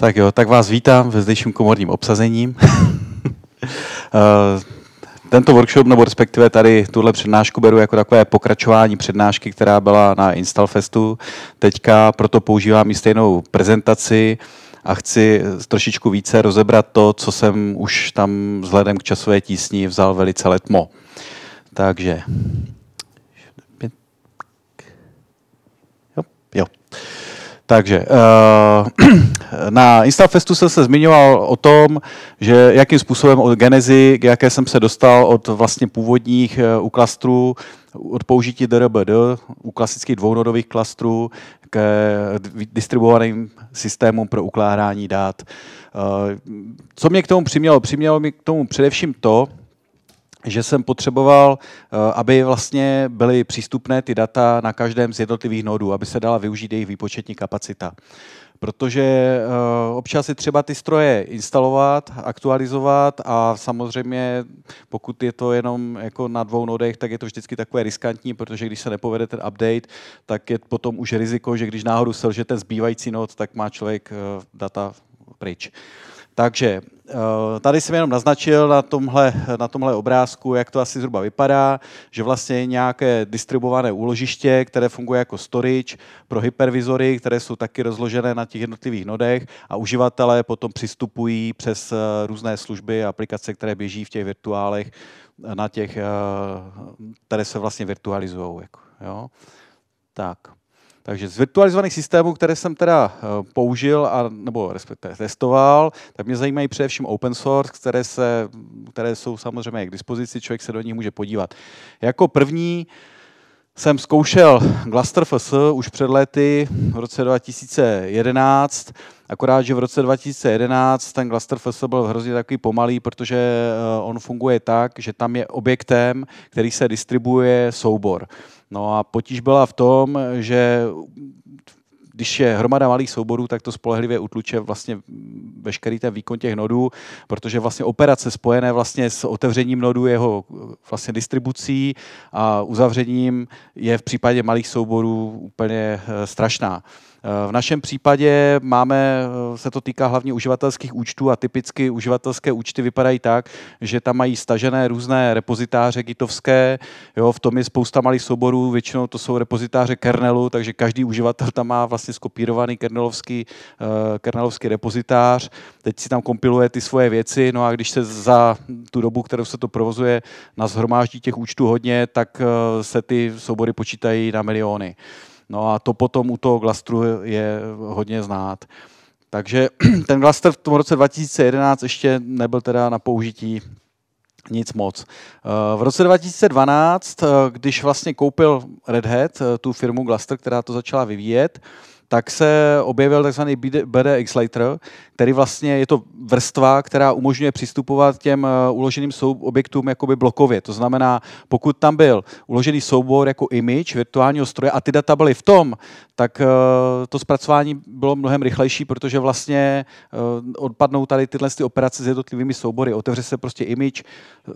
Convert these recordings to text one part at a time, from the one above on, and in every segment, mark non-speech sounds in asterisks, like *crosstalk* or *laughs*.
Tak jo, tak vás vítám ve zdejším komorním obsazením. *laughs* Eh, tento workshop, nebo respektive tady tuhle přednášku beru jako takové pokračování přednášky, která byla na Instalfestu. Teďka proto používám i stejnou prezentaci a chci trošičku více rozebrat to, co jsem už tam vzhledem k časové tísni vzal velice letmo. Takže Takže eh, *clears throat* na Instafestu jsem se zmiňoval o tom, že jakým způsobem od genezy, k jaké jsem se dostal od vlastně původních eh, u klastrů, od použití DRBD u klasických dvounodových klastrů k eh, distribuovaným systémům pro ukládání dát. Co mě k tomu přimělo? Přimělo mě k tomu především to, že jsem potřeboval, eh, aby vlastně byly přístupné ty data na každém z jednotlivých nodů, aby se dala využít jejich výpočetní kapacita. Protože eh, občas je třeba ty stroje instalovat, aktualizovat a samozřejmě pokud je to jenom jako na dvou nodech, tak je to vždycky takové riskantní, protože když se nepovede ten update, tak je potom už riziko, že když náhodou selže ten zbývající nod, tak má člověk eh, data pryč. Takže eh, tady jsem jenom naznačil na tomhle, na tomhle obrázku, jak to asi zhruba vypadá, že vlastně nějaké distribuované úložiště, které funguje jako storage pro hypervizory, které jsou taky rozložené na těch jednotlivých nodech a uživatelé potom přistupují přes eh, různé služby a aplikace, které běží v těch virtuálech, eh, na těch, které se vlastně virtualizují. Jako, jo? Tak. Takže z virtualizovaných systémů, které jsem teda eh, použil, a, nebo respektive testoval, tak mě zajímají především open source, které, se, které jsou samozřejmě k dispozici, člověk se do nich může podívat. Jako první jsem zkoušel GlusterFS už před lety v roce 2011, akorát, že v roce 2011 ten GlusterFS byl hrozně takový pomalý, protože eh, on funguje tak, že tam je objektem, který se distribuje soubor. No a potíž byla v tom, že když je hromada malých souborů, tak to spolehlivě utluče vlastně veškerý ten výkon těch nodů, protože vlastně operace spojené vlastně s otevřením nodu, jeho vlastně distribucí a uzavřením je v případě malých souborů úplně eh, strašná. Eh, v našem případě máme, eh, se to týká hlavně uživatelských účtů a typicky uživatelské účty vypadají tak, že tam mají stažené různé repozitáře gitovské, jo, v tom je spousta malých souborů, většinou to jsou repozitáře kernelu, takže každý uživatel tam má vlastně skopírovaný kernelovský, eh, kernelovský repozitář, teď si tam kompiluje ty svoje věci, no a když se za tu dobu, kterou se to provozuje, na zhromáždí těch účtů hodně, tak se ty soubory počítají na miliony. No a to potom u toho glastru je hodně znát. Takže *clears throat* ten glaster v tom roce 2011 ještě nebyl teda na použití nic moc. Eh, v roce 2012, eh, když vlastně koupil Red Hat eh, tu firmu Glaster, která to začala vyvíjet, tak se objevil takzvaný BDX Later, který vlastně je to vrstva, která umožňuje přistupovat těm eh, uloženým objektům jakoby blokově. To znamená, pokud tam byl uložený soubor jako image virtuálního stroje a ty data byly v tom, tak eh, to zpracování bylo mnohem rychlejší, protože vlastně eh, odpadnou tady tyhle ty operace s jednotlivými soubory. Otevře se prostě image,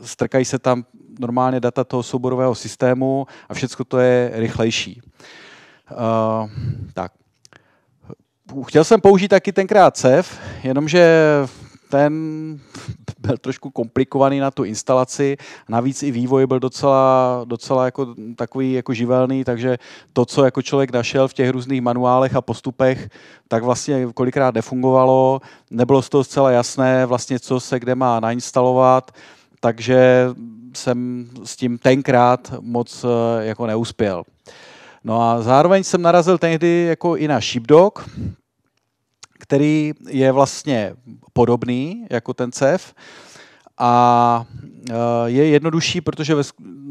strkají se tam normálně data toho souborového systému a všechno to je rychlejší. Uh, tak chtěl jsem použít taky tenkrát CEF, jenomže ten byl trošku komplikovaný na tu instalaci. Navíc i vývoj byl docela, docela jako takový jako živelný, takže to, co jako člověk našel v těch různých manuálech a postupech, tak vlastně kolikrát nefungovalo. Nebylo z toho zcela jasné, vlastně, co se kde má nainstalovat, takže jsem s tím tenkrát moc eh, jako neuspěl. No a zároveň jsem narazil tehdy jako i na Sheepdog, který je vlastně podobný jako ten CEF a e, je jednodušší, protože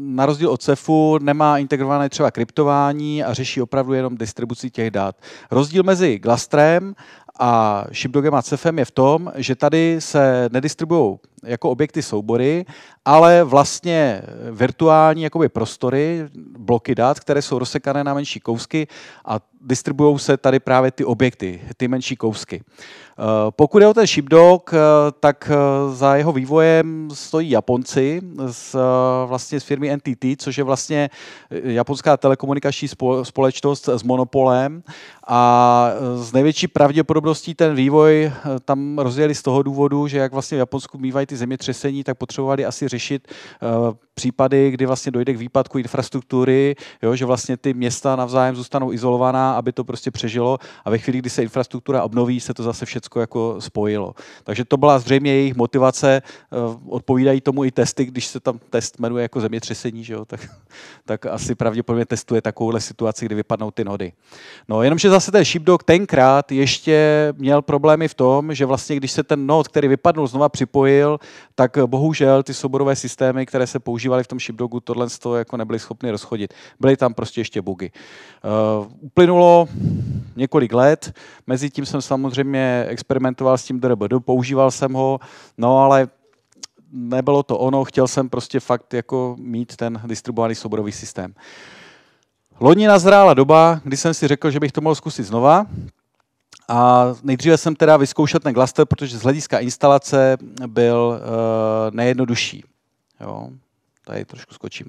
na rozdíl od CEFu nemá integrované třeba kryptování a řeší opravdu jenom distribuci těch dat. Rozdíl mezi Glastrem a Shipdogem a Cefem je v tom, že tady se nedistribuují jako objekty soubory, ale vlastně virtuální jakoby prostory, bloky dat, které jsou rozsekané na menší kousky a distribuují se tady právě ty objekty, ty menší kousky. Eh, pokud je o ten Shipdog, eh, tak eh, za jeho vývojem stojí Japonci z, vlastně z firmy NTT, což je vlastně eh, japonská telekomunikační společnost s monopolem a s eh, největší pravděpodobností ten vývoj eh, tam rozjeli z toho důvodu, že jak vlastně v Japonsku mývají ty zemětřesení, tak potřebovali asi řešit případy, kdy vlastně dojde k výpadku infrastruktury, jo, že vlastně ty města navzájem zůstanou izolovaná, aby to prostě přežilo a ve chvíli, kdy se infrastruktura obnoví, se to zase všechno jako spojilo. Takže to byla zřejmě jejich motivace, eh, odpovídají tomu i testy, když se tam test jmenuje jako zemětřesení, že jo, tak, *laughs* tak asi pravděpodobně testuje takovouhle situaci, kdy vypadnou ty nody. No jenomže zase ten sheepdog tenkrát ještě měl problémy v tom, že vlastně když se ten nod, který vypadnul, znova připojil, tak bohužel ty souborové systémy, které se používají, používali v tom Shipdogu, tohle z toho jako nebyli schopni rozchodit. Byly tam prostě ještě bugy. Uh, uplynulo několik let, mezi tím jsem samozřejmě experimentoval s tím DRBD, používal jsem ho, no ale nebylo to ono, chtěl jsem prostě fakt jako mít ten distribuovaný souborový systém. Loni nazrála doba, kdy jsem si řekl, že bych to mohl zkusit znova. A nejdříve jsem teda vyzkoušel ten cluster, protože z hlediska instalace byl e, nejjednodušší. Jo tady trošku skočím.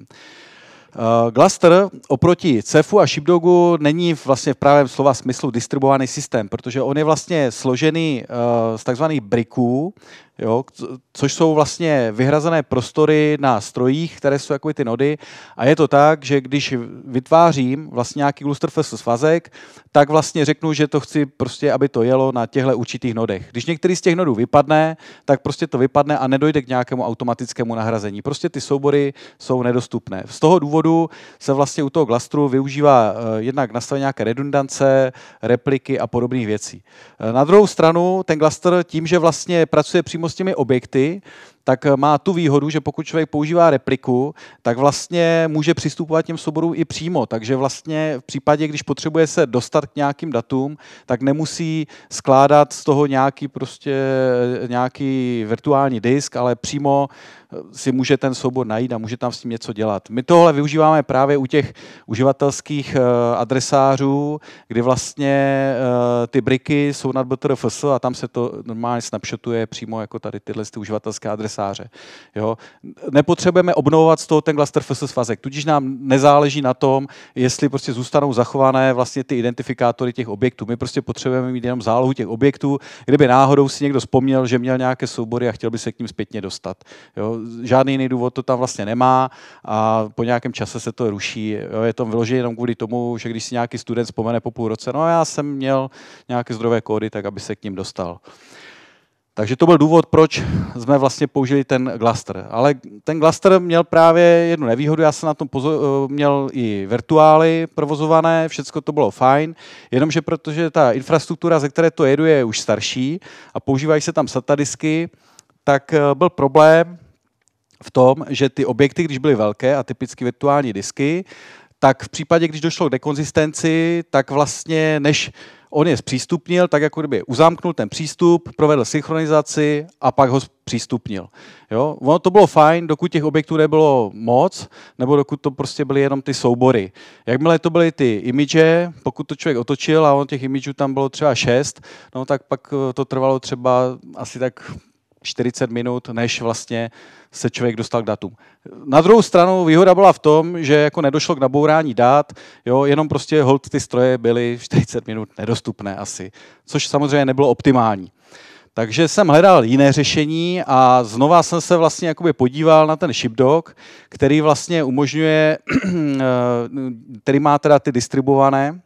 Uh, eh, Gluster oproti Cefu a Shipdogu není vlastně v právém slova smyslu distribuovaný systém, protože on je vlastně složený uh, z takzvaných briků, jo, což jsou vlastně vyhrazené prostory na strojích, které jsou jako ty nody. A je to tak, že když vytvářím vlastně nějaký Clusterfest svazek, tak vlastně řeknu, že to chci prostě, aby to jelo na těchto určitých nodech. Když některý z těch nodů vypadne, tak prostě to vypadne a nedojde k nějakému automatickému nahrazení. Prostě ty soubory jsou nedostupné. Z toho důvodu se vlastně u toho Glastru využívá eh, jednak nastavení nějaké redundance, repliky a podobných věcí. Eh, na druhou stranu ten Glaster tím, že vlastně pracuje přímo přímo s těmi objekty, tak eh, má tu výhodu, že pokud člověk používá repliku, tak vlastně může přistupovat těm souborům i přímo. Takže vlastně v případě, když potřebuje se dostat k nějakým datům, tak nemusí skládat z toho nějaký prostě eh, nějaký virtuální disk, ale přímo eh, si může ten soubor najít a může tam s tím něco dělat. My tohle využíváme právě u těch uživatelských adresářů, kdy vlastně ty briky jsou nad BTRFS a tam se to normálně snapshotuje přímo jako tady tyhle ty uživatelské adresáře adresáře. Jo? Nepotřebujeme obnovovat z toho ten FSS svazek, tudíž nám nezáleží na tom, jestli prostě zůstanou zachované vlastně ty identifikátory těch objektů. My prostě potřebujeme mít jenom zálohu těch objektů, kdyby náhodou si někdo vzpomněl, že měl nějaké soubory a chtěl by se k ním zpětně dostat. Jo? Žádný jiný důvod to tam vlastně nemá a po nějakém čase se to ruší. Jo? Je to vyložené jenom kvůli tomu, že když si nějaký student vzpomene po půl roce, no já jsem měl nějaké zdrojové kódy, tak aby se k ním dostal. Takže to byl důvod, proč jsme vlastně použili ten Gluster. Ale ten Gluster měl právě jednu nevýhodu, já jsem na tom pozor, eh, měl i virtuály provozované, všechno to bylo fajn, jenomže protože ta infrastruktura, ze které to jedu, je už starší a používají se tam satadisky, tak eh, byl problém v tom, že ty objekty, když byly velké a typicky virtuální disky, tak v případě, když došlo k dekonzistenci, tak vlastně než on je zpřístupnil, tak jako kdyby uzamknul ten přístup, provedl synchronizaci a pak ho přístupnil. Jo? Ono to bylo fajn, dokud těch objektů nebylo moc, nebo dokud to prostě byly jenom ty soubory. Jakmile to byly ty imidže, pokud to člověk otočil a on těch imidžů tam bylo třeba šest, no tak pak eh, to trvalo třeba asi tak 40 minut, než vlastně se člověk dostal k datům. Na druhou stranu výhoda byla v tom, že jako nedošlo k nabourání dát, jo, jenom prostě hold ty stroje byly 40 minut nedostupné asi, což samozřejmě nebylo optimální. Takže jsem hledal jiné řešení a znova jsem se vlastně jakoby podíval na ten ShipDoc, který vlastně umožňuje, *clears throat* který má teda ty distribuované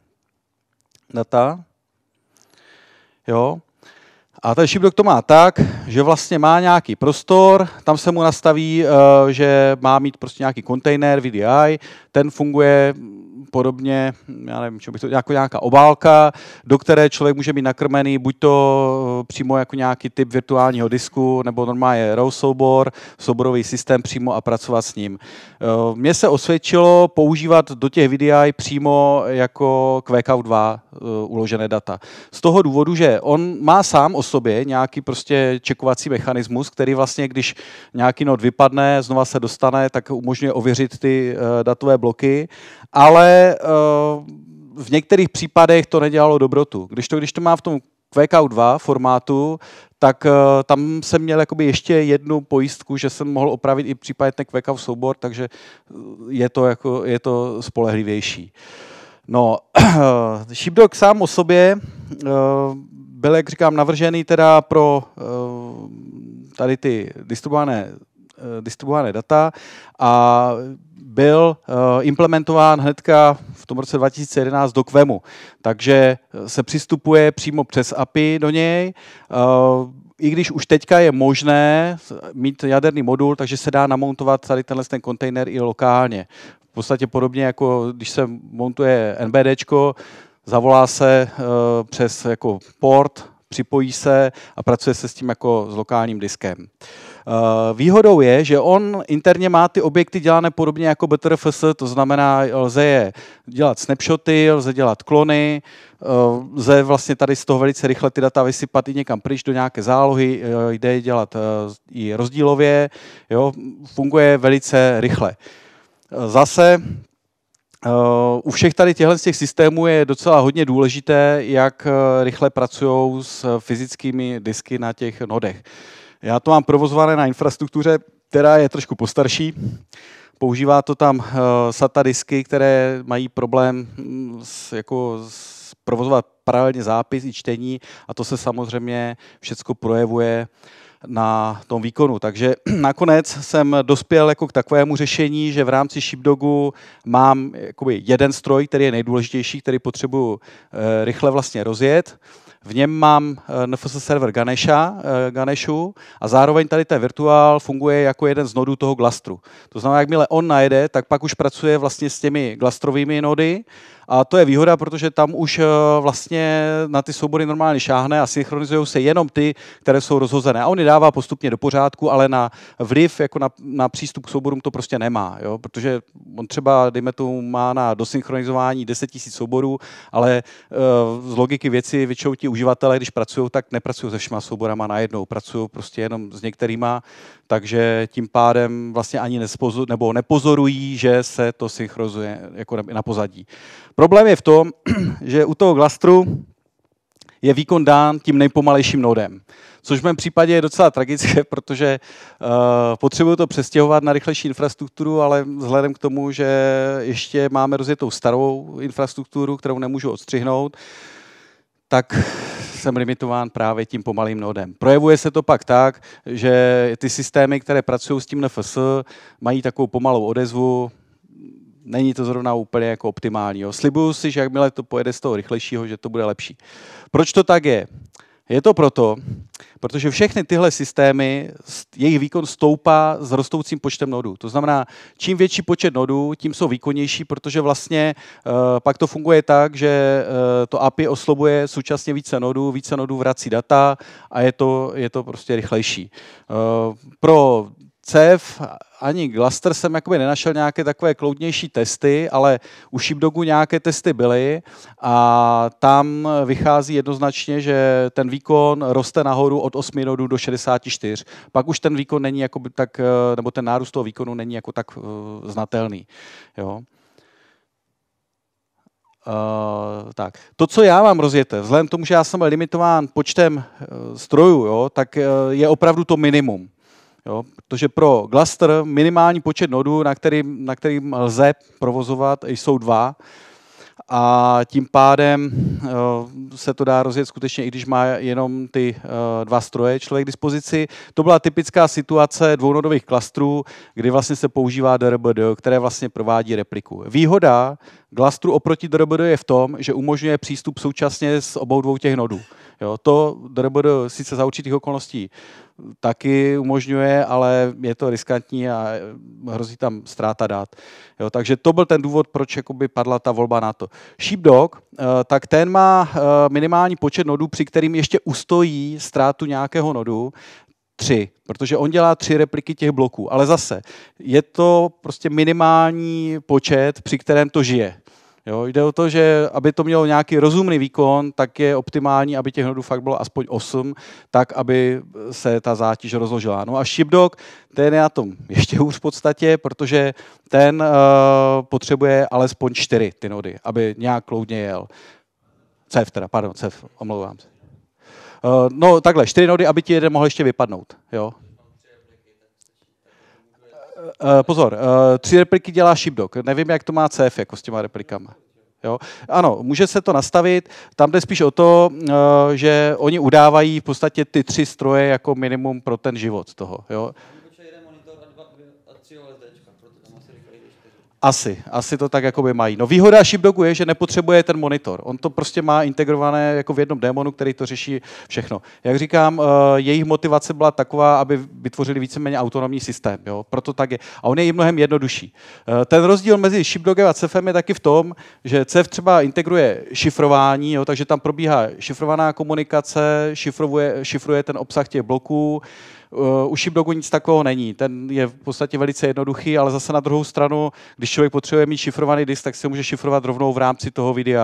data, jo, a ten šibdok to má tak, že vlastně má nějaký prostor, tam se mu nastaví, eh, že má mít prostě nějaký kontejner VDI, ten funguje podobně, já nevím, čo bych to, jako nějaká obálka, do které člověk může být nakrmený buď to eh, přímo jako nějaký typ virtuálního disku, nebo normálně RAW soubor, souborový systém přímo a pracovat s ním. Eh, mně se osvědčilo používat do těch VDI přímo jako Quakeout 2 eh, uložené data. Z toho důvodu, že on má sám o sobě nějaký prostě čekovací mechanismus, který vlastně, když nějaký not vypadne, znova se dostane, tak umožňuje ověřit ty datové bloky ale eh, v některých případech to nedělalo dobrotu. Když to, když to má v tom QQ2 formátu, tak uh, tam jsem měl jakoby ještě jednu pojistku, že jsem mohl opravit i případně ten QQ soubor, takže eh, je to, jako, je to spolehlivější. No, Shipdog sám o sobě uh, byl, jak říkám, navržený teda pro uh, tady ty distribuované, distribuované data a byl eh, implementován hnedka v tom roce 2011 do Kvemu. Takže eh, se přistupuje přímo přes API do něj eh, i když už teďka je možné mít jaderný modul, takže se dá namontovat tady tenhle ten kontejner i lokálně. V podstatě podobně jako když se montuje NBDčko, zavolá se přes jako port připojí se a pracuje se s tím jako s lokálním diskem. Eh, výhodou je, že on interně má ty objekty dělané podobně jako BTRFS, to znamená, lze je dělat snapshoty, lze dělat klony, eh, lze vlastně tady z toho velice rychle ty data vysypat i někam pryč do nějaké zálohy, eh, jde je dělat i rozdílově, jo, funguje velice rychle. Zase Eh, u všech tady těchto těch systémů je docela hodně důležité, jak eh, rychle pracují s eh, fyzickými disky na těch nodech. Já to mám provozované na infrastruktuře, která je trošku postarší. Používá to tam SATA disky, které mají problém mm, s, jako s provozovat paralelně zápis i čtení a to se samozřejmě všechno projevuje uh, na tom výkonu. Takže *clears throat* nakonec jsem dospěl jako k takovému řešení, že v rámci Sheepdogu mám jakoby jeden stroj, který je nejdůležitější, který potřebuji eh, rychle vlastně rozjet. V něm mám eh, NFS server Ganesha, eh, Ganeshu a zároveň tady ten virtuál funguje jako jeden z nodů toho glastru. To znamená, jakmile on najde, tak pak už pracuje vlastně s těmi glastrovými nody a to je výhoda, protože tam už eh, vlastně na ty soubory normálně šáhne a synchronizují se jenom ty, které jsou rozhozené. A on je dává postupně do pořádku, ale na vliv jako na, na přístup k souborům to prostě nemá, jo? protože on třeba, dejme tomu, má na dosynchronizování 10 000 souborů, ale eh, z logiky věci většinou ti uživatelé, když pracují, tak nepracují se všema souborama najednou, pracují prostě jenom s některýma, takže tím pádem vlastně ani nespozorují, nebo nepozorují, že se to synchronizuje jako na pozadí. Problém je v tom, *clears throat* že u toho glastru je výkon dán tím nejpomalejším nodem. Což v mém případě je docela tragické, *laughs* protože uh, potřebuju to přestěhovat na rychlejší infrastrukturu, ale vzhledem k tomu, že ještě máme rozjetou starou infrastrukturu, kterou nemůžu odstřihnout, tak jsem limitován právě tím pomalým nodem. Projevuje se to pak tak, že ty systémy, které pracují s tím NFS, mají takovou pomalou odezvu, není to zrovna úplně jako optimální. Jo. Slibuju si, že jakmile to pojede z toho rychlejšího, že to bude lepší. Proč to tak je? Je to proto, protože všechny tyhle systémy, jejich výkon stoupá s rostoucím počtem nodů. To znamená, čím větší počet nodů, tím jsou výkonnější, protože vlastně uh, pak to funguje tak, že uh, to API oslobuje současně více nodů, více nodů vrací data a je to, je to prostě rychlejší. Uh, pro CF ani Glaster jsem jakoby nenašel nějaké takové kloudnější testy, ale u Sheepdogu nějaké testy byly a tam vychází jednoznačně, že ten výkon roste nahoru od 8 nodů do 64. Pak už ten výkon není jako tak, eh, nebo ten nárůst toho výkonu není jako tak eh, znatelný. Jo. Uh, tak. To, co já mám rozjeté, vzhledem k tomu, že já jsem limitován počtem uh, strojů, jo, tak uh, je opravdu to minimum. Jo, protože pro Gluster minimální počet nodů, na kterým, na který lze provozovat, jsou dva. A tím pádem eh, se to dá rozjet skutečně, i když má jenom ty eh, dva stroje člověk k dispozici. To byla typická situace dvounodových klastrů, kdy vlastně se používá DRBD, které vlastně provádí repliku. Výhoda klastru oproti DRBD je v tom, že umožňuje přístup současně s obou dvou těch nodů. Jo, to DRBD sice za určitých okolností taky umožňuje, ale je to riskantní a hrozí tam ztráta dát. Jo, takže to byl ten důvod, proč jakoby padla ta volba na to. Sheepdog, eh, tak ten má eh, minimální počet nodů, při kterým ještě ustojí ztrátu nějakého nodu, tři, protože on dělá tři repliky těch bloků. Ale zase, je to prostě minimální počet, při kterém to žije. Jo, jde o to, že aby to mělo nějaký rozumný výkon, tak je optimální, aby těch nodů fakt bylo aspoň 8, tak aby se ta zátěž rozložila. No a ShipDoc, ten je na tom ještě hůř v podstatě, protože ten uh, potřebuje alespoň 4 ty nody, aby nějak kloudně jel. CEF teda, pardon, CEF, omlouvám se. Uh, no takhle, 4 nody, aby ti jeden mohl ještě vypadnout. Jo? Uh, pozor, uh, tři repliky dělá Sheepdog. Nevím, jak to má CF jako s těma replikama. Jo? Ano, může se to nastavit. Tam jde spíš o to, že oni udávají v podstatě ty tři stroje jako minimum pro ten život toho. Jo? Asi, asi to tak jakoby mají. No výhoda Shipdogu je, že nepotřebuje ten monitor. On to prostě má integrované jako v jednom démonu, který to řeší všechno. Jak říkám, eh, jejich motivace byla taková, aby vytvořili víceméně autonomní systém. Jo? Proto tak je. A on je i mnohem jednodušší. Eh, ten rozdíl mezi Shipdogem a Cefem je taky v tom, že Cef třeba integruje šifrování, jo? takže tam probíhá šifrovaná komunikace, šifruje, šifruje ten obsah těch bloků, Uh, u Shipdogu nic takového není. Ten je v podstatě velice jednoduchý, ale zase na druhou stranu, když člověk potřebuje mít šifrovaný disk, tak se může šifrovat rovnou v rámci toho VDI.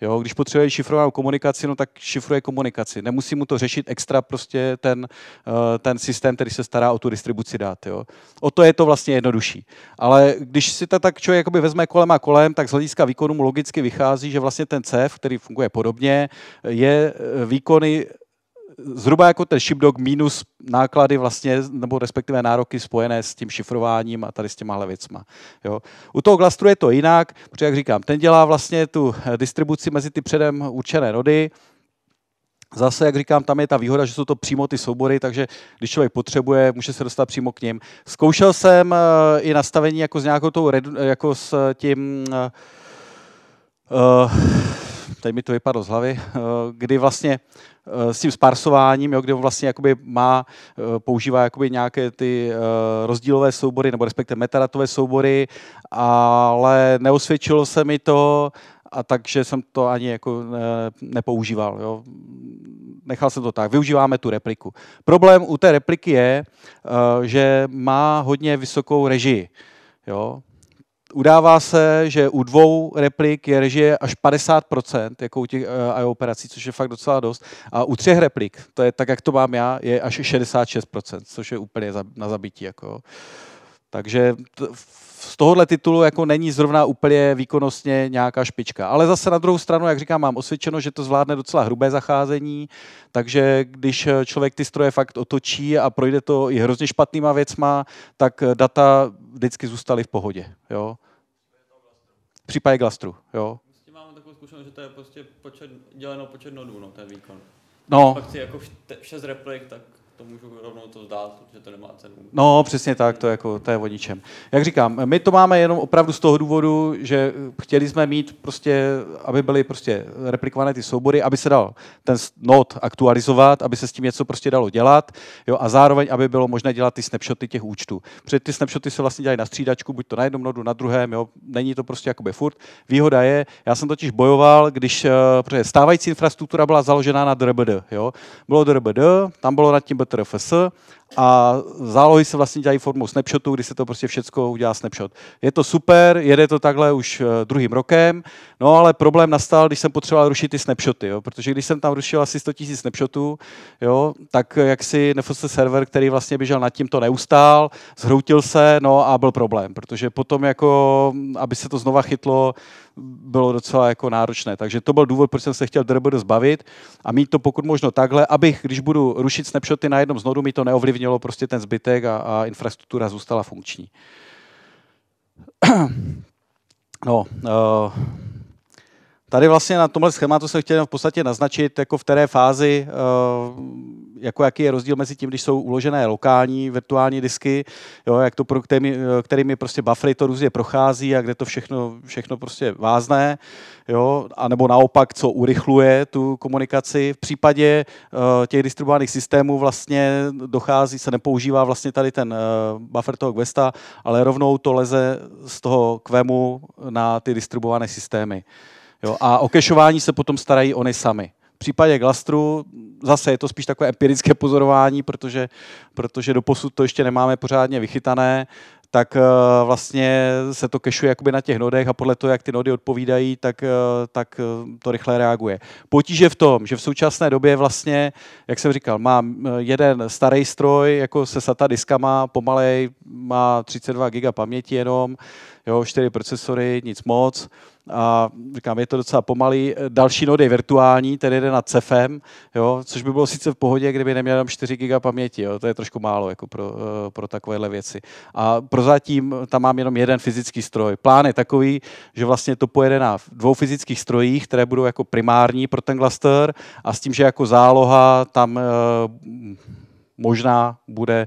Jo, když potřebuje šifrovanou komunikaci, no tak šifruje komunikaci. Nemusí mu to řešit extra prostě ten, uh, ten systém, který se stará o tu distribuci dát. Jo. O to je to vlastně jednodušší. Ale když si to tak člověk vezme kolem a kolem, tak z hlediska výkonu mu logicky vychází, že vlastně ten CEF, který funguje podobně, je eh, výkony zhruba jako ten shipdog minus náklady vlastně, nebo respektive nároky spojené s tím šifrováním a tady s těma věcma. Jo. U toho Glastru je to jinak, protože jak říkám, ten dělá vlastně tu eh, distribuci mezi ty předem určené nody, Zase, jak říkám, tam je ta výhoda, že jsou to přímo ty soubory, takže když člověk potřebuje, může se dostat přímo k ním. Zkoušel jsem eh, i nastavení jako s nějakou tou, eh, jako s tím, uh, tady mi to vypadlo z hlavy, uh, kdy vlastně Eh, s tím sparsováním, jo, kde on vlastně jakoby má, eh, používá jakoby nějaké ty eh, rozdílové soubory nebo respektive metadatové soubory, ale neosvědčilo se mi to, a takže jsem to ani jako nepoužíval. Jo. Nechal jsem to tak. Využíváme tu repliku. Problém u té repliky je, že má hodně vysokou režii. Jo. Udává se, že u dvou replik je režie až 50%, jako u těch uh, eh, IO operací, což je fakt docela dost. A u třech replik, to je tak, jak to mám já, je až 66%, což je úplně na zabití. Jako. Takže t- z tohohle titulu jako není zrovna úplně výkonnostně nějaká špička. Ale zase na druhou stranu, jak říkám, mám osvědčeno, že to zvládne docela hrubé zacházení, takže když člověk ty stroje fakt otočí a projde to i hrozně špatnýma věcma, tak data vždycky zůstaly v pohodě. Jo? V případě Glastru. Jo? Mám takovou zkušenost, že to je prostě počet, děleno počet nodů, no, ten výkon. No. Pak si jako v replik, tak to můžu rovnou to zdát, protože to nemá cenu. No, přesně tak, to, jako, to je o ničem. Jak říkám, my to máme jenom opravdu z toho důvodu, že eh, chtěli jsme mít prostě, aby byly prostě replikované ty soubory, aby se dal ten not aktualizovat, aby se s tím něco prostě dalo dělat, jo, a zároveň, aby bylo možné dělat ty snapshoty těch účtů. Protože ty snapshoty se vlastně dělají na střídačku, buď to na jednom nodu, na druhém, jo, není to prostě jakoby furt. Výhoda je, já jsem totiž bojoval, když, eh, protože stávající infrastruktura byla založena na DRBD, jo. Bylo DRBD, tam bylo nad tím trebuie a zálohy se vlastně dělají formou snapshotu, kdy se to prostě všechno udělá snapshot. Je to super, jede to takhle už eh, druhým rokem, no ale problém nastal, když jsem potřeboval rušit ty snapshoty, jo, protože když jsem tam rušil asi 100 000 snapshotů, jo, tak eh, jak si nefostl server, který vlastně běžel nad tím, to neustál, zhroutil se, no a byl problém, protože potom jako, aby se to znova chytlo, bylo docela jako náročné. Takže to byl důvod, proč jsem se chtěl DRBD zbavit a mít to pokud možno takhle, abych, když budu rušit snapshoty na jednom z nodů, mi to neovlivnilo ovlivnilo prostě ten zbytek a, a infrastruktura zůstala funkční. *clears throat* No, eh, Tady vlastně na tomhle schématu jsem chtěl v podstatě naznačit, jako v které fázi, eh, jako jaký je rozdíl mezi tím, když jsou uložené lokální virtuální disky, jo, jak to pro, kterými, eh, kterými prostě buffery to různě prochází a kde to všechno, všechno prostě vázne, jo, nebo naopak, co urychluje tu komunikaci. V případě eh, těch distribuovaných systémů vlastně dochází, se nepoužívá vlastně tady ten buffer toho Questa, ale rovnou to leze z toho kvemu na ty distribuované systémy. Jo, a o kešování se potom starají oni sami. V případě Glastru zase je to spíš takové empirické pozorování, protože, protože do posud to ještě nemáme pořádně vychytané, tak eh, vlastně se to kešuje jakoby na těch nodech a podle toho, jak ty nody odpovídají, tak, eh, tak eh, to rychle reaguje. Potíže v tom, že v současné době vlastně, jak jsem říkal, má jeden starý stroj jako se SATA diskama, pomalej, má 32 GB paměti jenom, jo, čtyři procesory, nic moc. A říkám, je to docela pomalý. Další node je virtuální, ten jde nad Cefem, jo, což by bylo sice v pohodě, kdyby neměl jenom 4 GB paměti. Jo, to je trošku málo jako pro, eh, pro takovéhle věci. A prozatím tam mám jenom jeden fyzický stroj. Plán je takový, že vlastně to pojede na dvou fyzických strojích, které budou jako primární pro ten cluster a s tím, že jako záloha tam eh, možná bude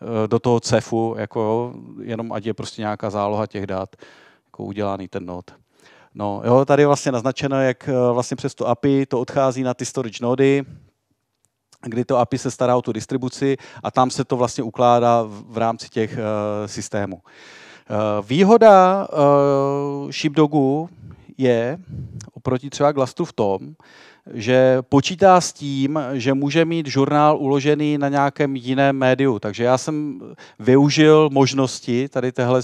eh, do toho cefu, jako jenom ať je prostě nějaká záloha těch dat, jako udělaný ten nód. No, jo, tady je vlastně naznačeno, jak eh, vlastně přes to API to odchází na ty storage nody, kdy to API se stará o tu distribuci a tam se to vlastně ukládá v rámci těch uh, systémů. Uh, výhoda uh, Sheepdogu je oproti třeba Glastu v tom, že počítá s tím, že může mít žurnál uložený na nějakém jiném médiu. Takže já jsem využil možnosti tady téhle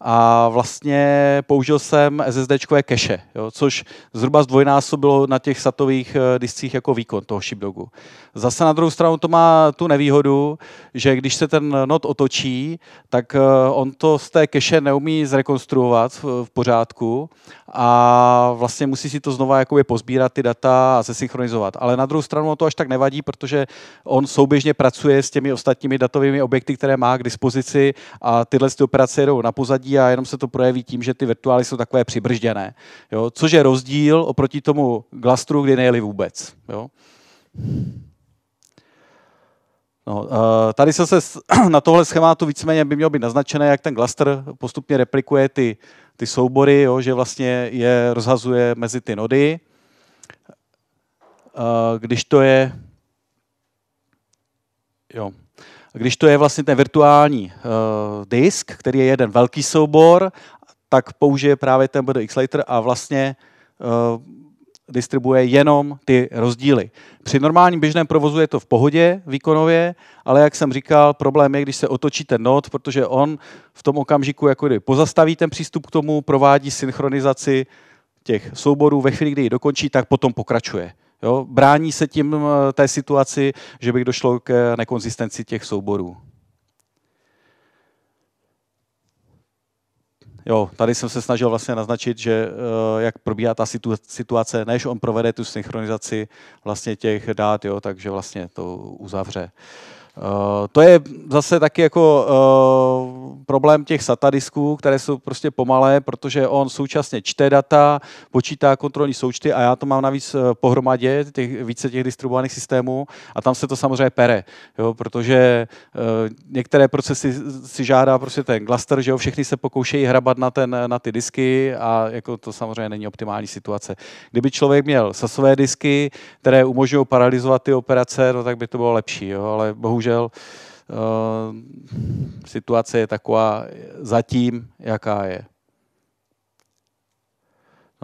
a vlastně použil jsem SSDčkové cache, jo, což zhruba zdvojnásobilo na těch satových eh, discích jako výkon toho Shipdogu. Zase na druhou stranu to má tu nevýhodu, že když se ten not otočí, tak eh, on to z té cache neumí zrekonstruovat v pořádku a vlastně musí si to znova jakoby pozbírat ty data a zesynchronizovat. Ale na druhou stranu to až tak nevadí, protože on souběžně pracuje s těmi ostatními datovými objekty, které má k dispozici a tyhle ty operace jdou na pozadí nevadí a jenom se to projeví tím, že ty virtuály jsou takové přibržděné. Jo? Což je rozdíl oproti tomu glastru, kdy nejeli vůbec. Jo? No, eh, tady jsem se *clears throat* na tohle schématu víceméně by mělo být naznačené, jak ten glaster postupně replikuje ty, ty soubory, jo, že vlastně je rozhazuje mezi ty nody. Eh, když to je... Jo, když to je vlastně ten virtuální uh, disk, který je jeden velký soubor, tak použije právě ten BDX Later a vlastně uh, eh, distribuje jenom ty rozdíly. Při normálním běžném provozu je to v pohodě výkonově, ale jak jsem říkal, problém je, když se otočí ten not, protože on v tom okamžiku jako kdy pozastaví ten přístup k tomu, provádí synchronizaci těch souborů, ve chvíli, kdy ji dokončí, tak potom pokračuje. Jo? Brání se tím eh, té situaci, že by došlo k nekonzistenci těch souborů. Jo, tady jsem se snažil vlastně naznačit, že eh, jak probíhá ta situace, než on provede tu synchronizaci vlastně těch dát, jo, takže vlastně to uzavře. Eh, to je zase taky jako uh, problém těch SATA disků, které jsou prostě pomalé, protože on současně čte data, počítá kontrolní součty a já to mám navíc eh, pohromadě, těch, více těch distribuovaných systémů a tam se to samozřejmě pere, jo, protože uh, některé procesy si žádá prostě ten cluster, že jo, všechny se pokoušejí hrabat na, ten, na ty disky a jako to samozřejmě není optimální situace. Kdyby člověk měl sasové disky, které umožňují paralizovat ty operace, no, tak by to bylo lepší, jo, ale bohužel bohužel eh, situace je taková zatím, jaká je.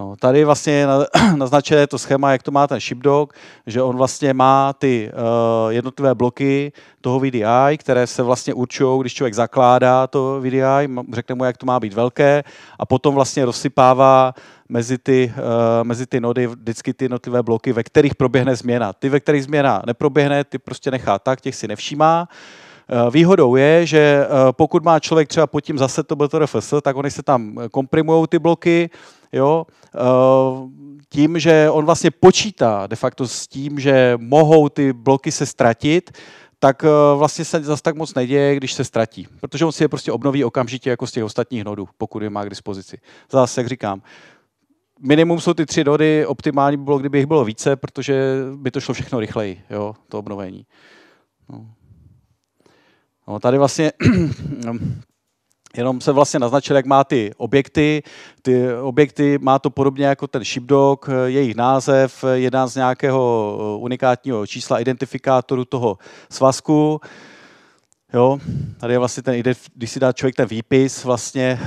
No, tady vlastně *clears throat* naznačuje to schéma, jak to má ten Shipdog, že on vlastně má ty uh, jednotlivé bloky toho VDI, které se vlastně určují, když člověk zakládá to VDI, řekne mu, jak to má být velké a potom vlastně rozsypává mezi ty, uh, mezi ty nody vždycky ty jednotlivé bloky, ve kterých proběhne změna. Ty, ve kterých změna neproběhne, ty prostě nechá tak, těch si nevšímá. Eh, výhodou je, že pokud má člověk třeba pod tím zase to BTRFS, tak oni se tam komprimují ty bloky, jo, eh, tím, že on vlastně počítá de facto s tím, že mohou ty bloky se ztratit, tak eh, vlastně se zase tak moc neděje, když se ztratí. Protože on si je prostě obnoví okamžitě jako z těch ostatních nodů, pokud je má k dispozici. Zase, jak říkám, minimum jsou ty tři nody, optimální by bylo, kdyby jich bylo více, protože by to šlo všechno rychleji, jo, to obnovení. No. No, tady vlastně *clears throat* no, Jenom se vlastně naznačil, jak má ty objekty. Ty objekty má to podobně jako ten shipdog, eh, jejich název, eh, jedná z nějakého eh, unikátního čísla identifikátoru toho svazku. Jo, tady je vlastně ten, když si dá člověk ten výpis vlastně eh,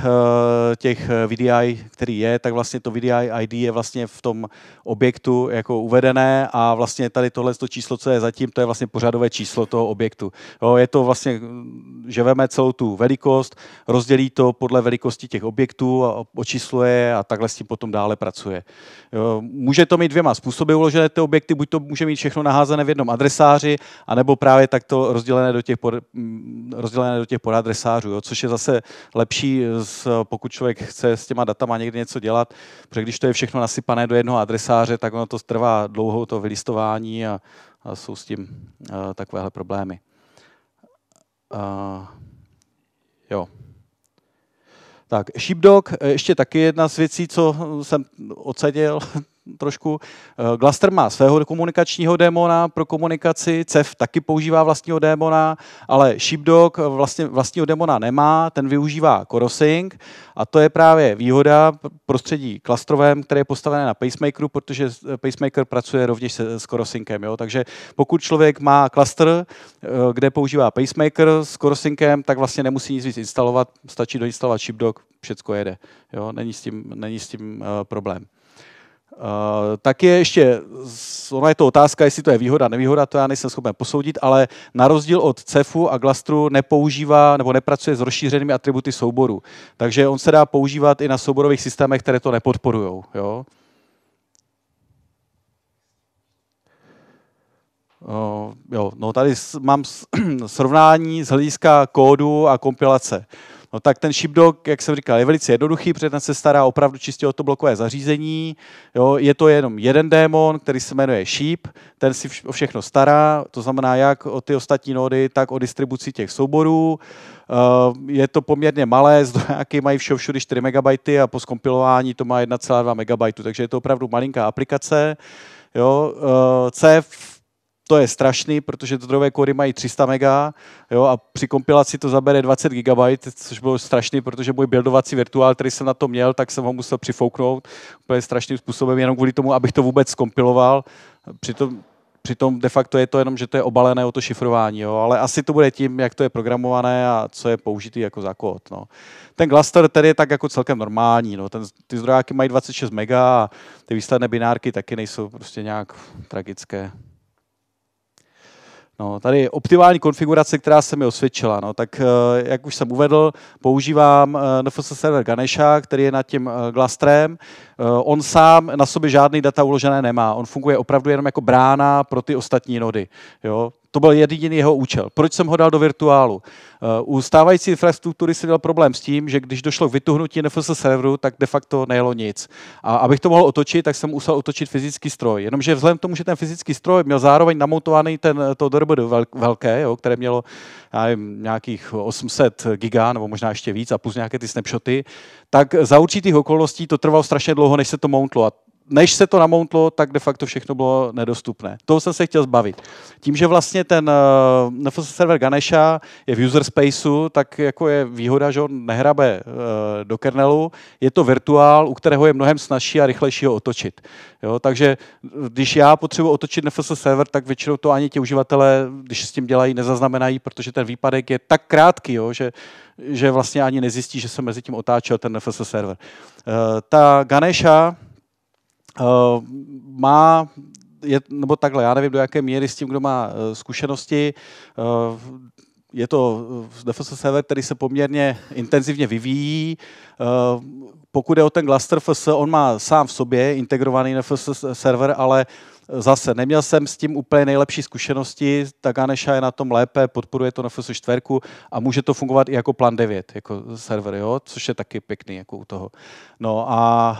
těch eh, VDI, který je, tak vlastně to VDI ID je vlastně v tom objektu jako uvedené a vlastně tady tohle to číslo, co je zatím, to je vlastně pořadové číslo toho objektu. Jo, je to vlastně, že veme celou tu velikost, rozdělí to podle velikosti těch objektů a očísluje a takhle s tím potom dále pracuje. Jo, může to mít dvěma způsoby uložené ty objekty, buď to může mít všechno naházené v jednom adresáři, anebo právě takto rozdělené do těch pod, rozdělené do těch podadresářů, jo, což je zase lepší, eh, pokud člověk chce s těma datama někdy něco dělat, protože když to je všechno nasypané do jednoho adresáře, tak ono to trvá dlouho, to vylistování a, a jsou s tím a, eh, takovéhle problémy. A, eh, jo. Tak, Sheepdog, ještě taky jedna z věcí, co jsem odsadil, *laughs* trošku. Eh, Glaster má svého komunikačního démona pro komunikaci, CEF taky používá vlastního démona, ale Sheepdog vlastně vlastního démona nemá, ten využívá Corosync a to je právě výhoda prostředí klastrovém, které je postavené na pacemakeru, protože pacemaker pracuje rovněž se, s Corosyncem. Jo? Takže pokud člověk má klaster, eh, kde používá pacemaker s Corosyncem, tak vlastně nemusí nic víc instalovat, stačí doinstalovat Sheepdog, všecko jede. Jo? Není, s tím, není s tím uh, problém. Eh, tak je ještě, ona je to otázka, jestli to je výhoda, nevýhoda, to já nejsem schopen posoudit, ale na rozdíl od CEFu a Glastru nepoužívá nebo nepracuje s rozšířenými atributy souboru. Takže on se dá používat i na souborových systémech, které to nepodporují. Jo? Uh, jo, no tady mám *clears throat* srovnání z hlediska kódu a kompilace. No tak ten Sheepdog, jak jsem říkal, je velice jednoduchý, protože ten se stará opravdu čistě o to blokové zařízení. Jo, je to jenom jeden démon, který se jmenuje Sheep, ten si o všechno stará, to znamená jak o ty ostatní nody, tak o distribuci těch souborů. Eh, je to poměrně malé, *laughs* zdrojáky mají všeho všude 4 MB a po skompilování to má 1,2 MB, takže je to opravdu malinká aplikace. Jo, eh, CF to je strašný, protože to drové kory mají 300 mega jo, a při kompilaci to zabere 20 GB, což bylo strašný, protože můj buildovací virtuál, který jsem na to měl, tak jsem ho musel přifouknout úplně strašným způsobem, jenom kvůli tomu, abych to vůbec skompiloval. Přitom, přitom de facto je to jenom, že to je obalené o to šifrování, jo, ale asi to bude tím, jak to je programované a co je použitý jako za kód. No. Ten cluster tedy je tak jako celkem normální, no. Ten, ty zdrojáky mají 26 mega a ty výsledné binárky taky nejsou prostě nějak tragické. No, tady je optimální konfigurace, která se mi osvědčila. No, tak eh, jak už jsem uvedl, používám eh, NFS server Ganesha, který je nad tím eh, Glastrem. On sám na sobě žádný data uložené nemá. On funguje opravdu jenom jako brána pro ty ostatní nody. Jo? To byl jediný jeho účel. Proč jsem ho dal do virtuálu? Eh, u stávající infrastruktury si měl problém s tím, že když došlo k vytuhnutí NFS serveru, tak de facto nejelo nic. A abych to mohl otočit, tak jsem musel otočit fyzický stroj. Jenomže vzhledem k tomu, že ten fyzický stroj měl zároveň namontovaný ten, eh, to DRBD velké, jo, které mělo já nevím, nějakých 800 giga nebo možná ještě víc a plus nějaké ty snapshoty, tak za určitých okolností to trvalo strašně dlouho, než se to mountlo. A než se to namontlo, tak de facto všechno bylo nedostupné. Toho jsem se chtěl zbavit. Tím, že vlastně ten uh, eh, NFS server Ganesha je v user spaceu, tak jako je výhoda, že on nehrabe uh, do kernelu. Je to virtuál, u kterého je mnohem snažší a rychlejší ho otočit. Jo, takže eh, když já potřebuji otočit NFS server, tak většinou to ani ti uživatelé, když s tím dělají, nezaznamenají, protože ten výpadek je tak krátký, jo, že že vlastně ani nezjistí, že se mezi tím otáčel ten NFS server. Uh, ta Ganesha, Eh, má je, nebo takhle, já nevím, do jaké míry s tím, kdo má uh, zkušenosti. Uh, je to DFS server, který se poměrně intenzivně vyvíjí. Pokud je o ten cluster FS, on má sám v sobě integrovaný DFS server, ale zase neměl jsem s tím úplně nejlepší zkušenosti, tak Ganesha je na tom lépe, podporuje to na 4 a může to fungovat i jako Plan 9, jako server, jo? což je taky pěkný jako u toho. No a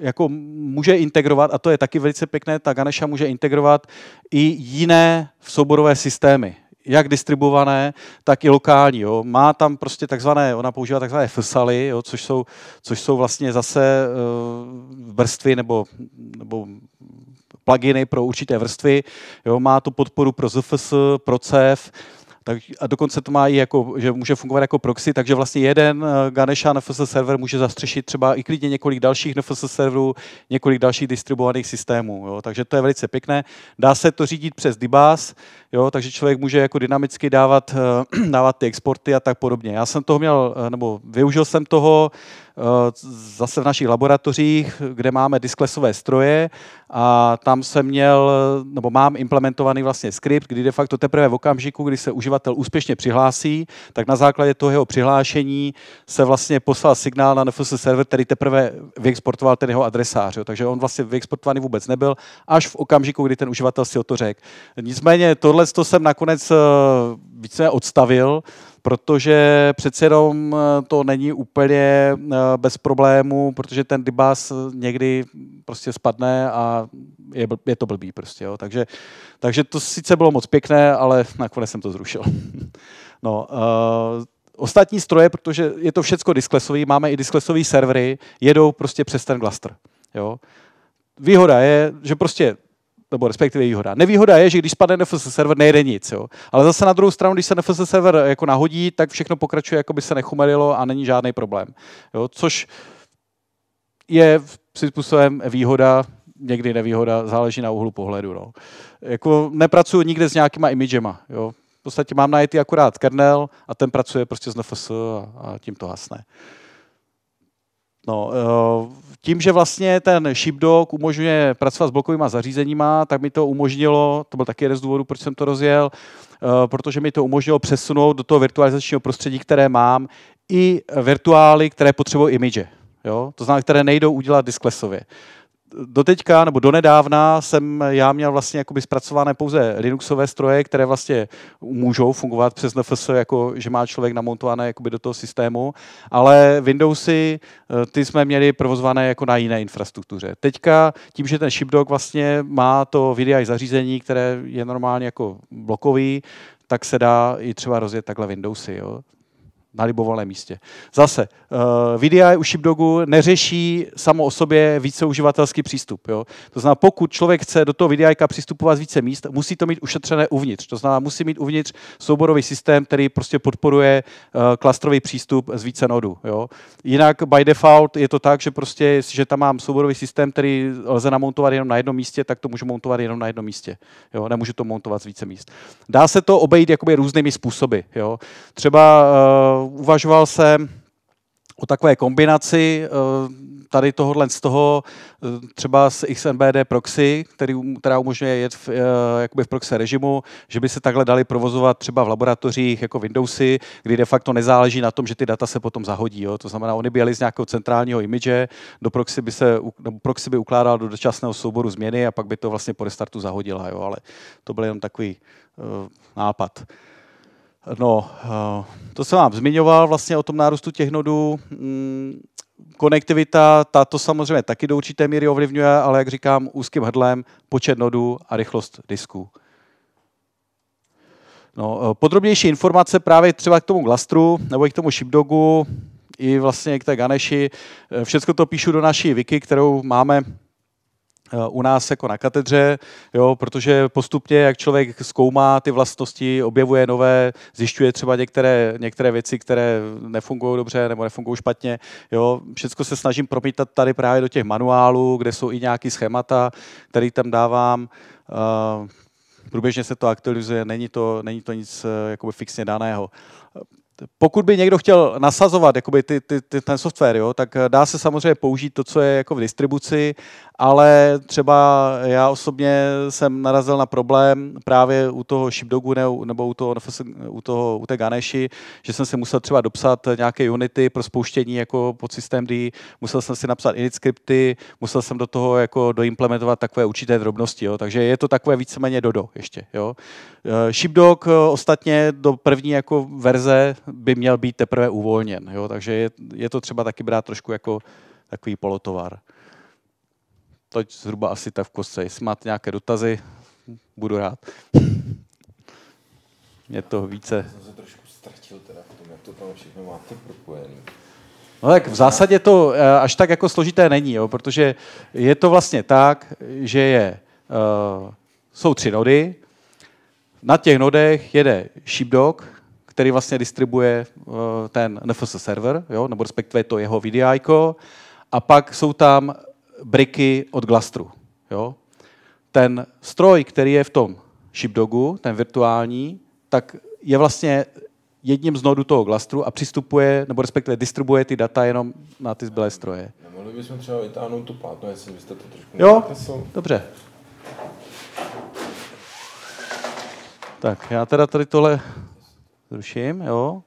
jako může integrovat, a to je taky velice pěkné, ta Ganesha může integrovat i jiné souborové systémy jak distribuované, tak i lokální. Jo. Má tam prostě takzvané, ona používá takzvané fsaly, jo, což, jsou, což jsou vlastně zase uh, vrstvy nebo, nebo pluginy pro určité vrstvy. Jo. Má tu podporu pro ZFS, pro CEF, tak, a dokonce to má i jako, že může fungovat jako proxy, takže vlastně jeden eh, Ganesha NFS server může zastřešit třeba i klidně několik dalších NFS serverů, několik dalších distribuovaných systémů. Jo. Takže to je velice pěkné. Dá se to řídit přes DBAS, jo, takže člověk může jako dynamicky dávat, eh, *clears throat* dávat ty exporty a tak podobně. Já jsem toho měl, eh, nebo využil jsem toho, Eh, zase v našich laboratořích, kde máme disklesové stroje a tam jsem měl, nebo mám implementovaný vlastně skript, kdy de facto teprve v okamžiku, kdy se uživatel úspěšně přihlásí, tak na základě toho jeho přihlášení se vlastně poslal signál na NFS server, který teprve vyexportoval ten jeho adresář. Jo. Takže on vlastně vyexportovaný vůbec nebyl, až v okamžiku, kdy ten uživatel si o to řekl. Nicméně tohle to jsem nakonec eh, více odstavil, protože přece jenom eh, to není úplně eh, bez problémů, protože ten dybás někdy prostě spadne a je, je to blbý prostě. Jo. Takže, takže to sice bylo moc pěkné, ale nakonec jsem to zrušil. *laughs* no, uh, ostatní stroje, protože je to všecko disklesový, máme i disklesový servery, jedou prostě přes ten cluster. Jo. Výhoda je, že prostě nebo respektive výhoda. Nevýhoda je, že když spadne NFS server, nejde nic. Jo. Ale zase na druhou stranu, když se NFS server jako nahodí, tak všechno pokračuje, jako by se nechumelilo a není žádný problém. Jo. Což je svým způsobem výhoda, někdy nevýhoda, záleží na úhlu pohledu. No. Jako nepracuju nikde s nějakýma imidžema. Jo. V podstatě mám na IT akorát kernel a ten pracuje prostě s NFS a, a tím to hasne. No, eh, tím, že vlastně ten Sheepdog umožňuje pracovat s blokovými zařízeníma, tak mi to umožnilo, to byl taky jeden z důvodů, proč jsem to rozjel, eh, protože mi to umožnilo přesunout do toho virtualizačního prostředí, které mám, i virtuály, které potřebují image. Jo? To znamená, které nejdou udělat disklesově doteďka nebo donedávna jsem já měl vlastně jakoby zpracované pouze Linuxové stroje, které vlastně můžou fungovat přes NFS, jako že má člověk namontované jakoby do toho systému, ale Windowsy eh, ty jsme měli provozované jako na jiné infrastruktuře. Teďka tím, že ten ShipDog vlastně má to VDI zařízení, které je normálně jako blokový, tak se dá i třeba rozjet takhle Windowsy. Jo? na libovolném místě. Zase, uh, eh, VDI u Shipdogu neřeší samo o sobě více uživatelský přístup. Jo? To znamená, pokud člověk chce do toho VDI přistupovat z více míst, musí to mít ušetřené uvnitř. To znamená, musí mít uvnitř souborový systém, který prostě podporuje uh, klastrový přístup z více nodů. Jo? Jinak by default je to tak, že prostě, že tam mám souborový systém, který lze namontovat jenom na jednom místě, tak to můžu montovat jenom na jednom místě. Jo? Nemůžu to montovat z více míst. Dá se to obejít jakoby různými způsoby. Jo? Třeba uh, uvažoval jsem o takové kombinaci eh, tady tohohle z toho, eh, třeba s XNBD proxy, který, která umožňuje jet v, eh, jakoby v proxy režimu, že by se takhle dali provozovat třeba v laboratořích jako Windowsy, kdy de facto nezáleží na tom, že ty data se potom zahodí. Jo? To znamená, oni by jeli z nějakého centrálního image do proxy by, se, nebo proxy by ukládal do dočasného souboru změny a pak by to vlastně po restartu zahodila. Jo? Ale to byl jenom takový uh, nápad. No, eh, to jsem vám zmiňoval vlastně o tom nárůstu těch nodů. Mm, konektivita, ta to samozřejmě taky do určité míry ovlivňuje, ale jak říkám, úzkým hrdlem počet nodů a rychlost disků. No, eh, podrobnější informace právě třeba k tomu Glastru nebo i k tomu Shipdogu, i vlastně k té Ganeši. Eh, všechno to píšu do naší wiki, kterou máme Eh, u nás jako na katedře, jo, protože postupně, jak člověk zkoumá ty vlastnosti, objevuje nové, zjišťuje třeba některé, některé věci, které nefungují dobře nebo nefungují špatně, jo, všechno se snažím promítat tady právě do těch manuálů, kde jsou i nějaký schémata, které tam dávám. Eh, průběžně se to aktualizuje, není to, není to nic eh, jakoby fixně daného pokud by někdo chtěl nasazovat jakoby ty, ty, ty, ten software, jo, tak eh, dá se samozřejmě použít to, co je jako v distribuci, ale třeba já osobně jsem narazil na problém právě u toho Shipdogu nebo, nebo u, toho, u, toho, u té Ganeshi, že jsem si musel třeba dopsat nějaké unity pro spouštění jako pod systém D, musel jsem si napsat init skripty, musel jsem do toho jako doimplementovat takové určité drobnosti, jo, takže je to takové víceméně dodo ještě. Jo. Eh, Shipdog eh, ostatně do první jako verze by měl být teprve uvolněn. Jo? Takže je, je to třeba taky brát trošku jako takový polotovar. To zhruba asi tak v kostce. Jestli máte nějaké dotazy, budu rád. Je to více. Já jsem se trošku ztratil teda v tom, jak to tam všechno máte propojený. No tak v zásadě to eh, až tak jako složité není, jo, protože je to vlastně tak, že je, uh, jsou tři nody, na těch nodech jede sheepdog, který vlastně distribuje eh, ten NFS server, jo, nebo respektive to jeho VDI. A pak jsou tam briky od Glastru. Jo. Ten stroj, který je v tom Shipdogu, ten virtuální, tak je vlastně jedním z nodů toho Glastru a přistupuje, nebo respektive distribuje ty data jenom na ty zbylé stroje. Nemohli bychom třeba vytáhnout tu plátno, jestli byste to trošku... Jo, dobře. Tak, já teda tady tohle Zruším, jo.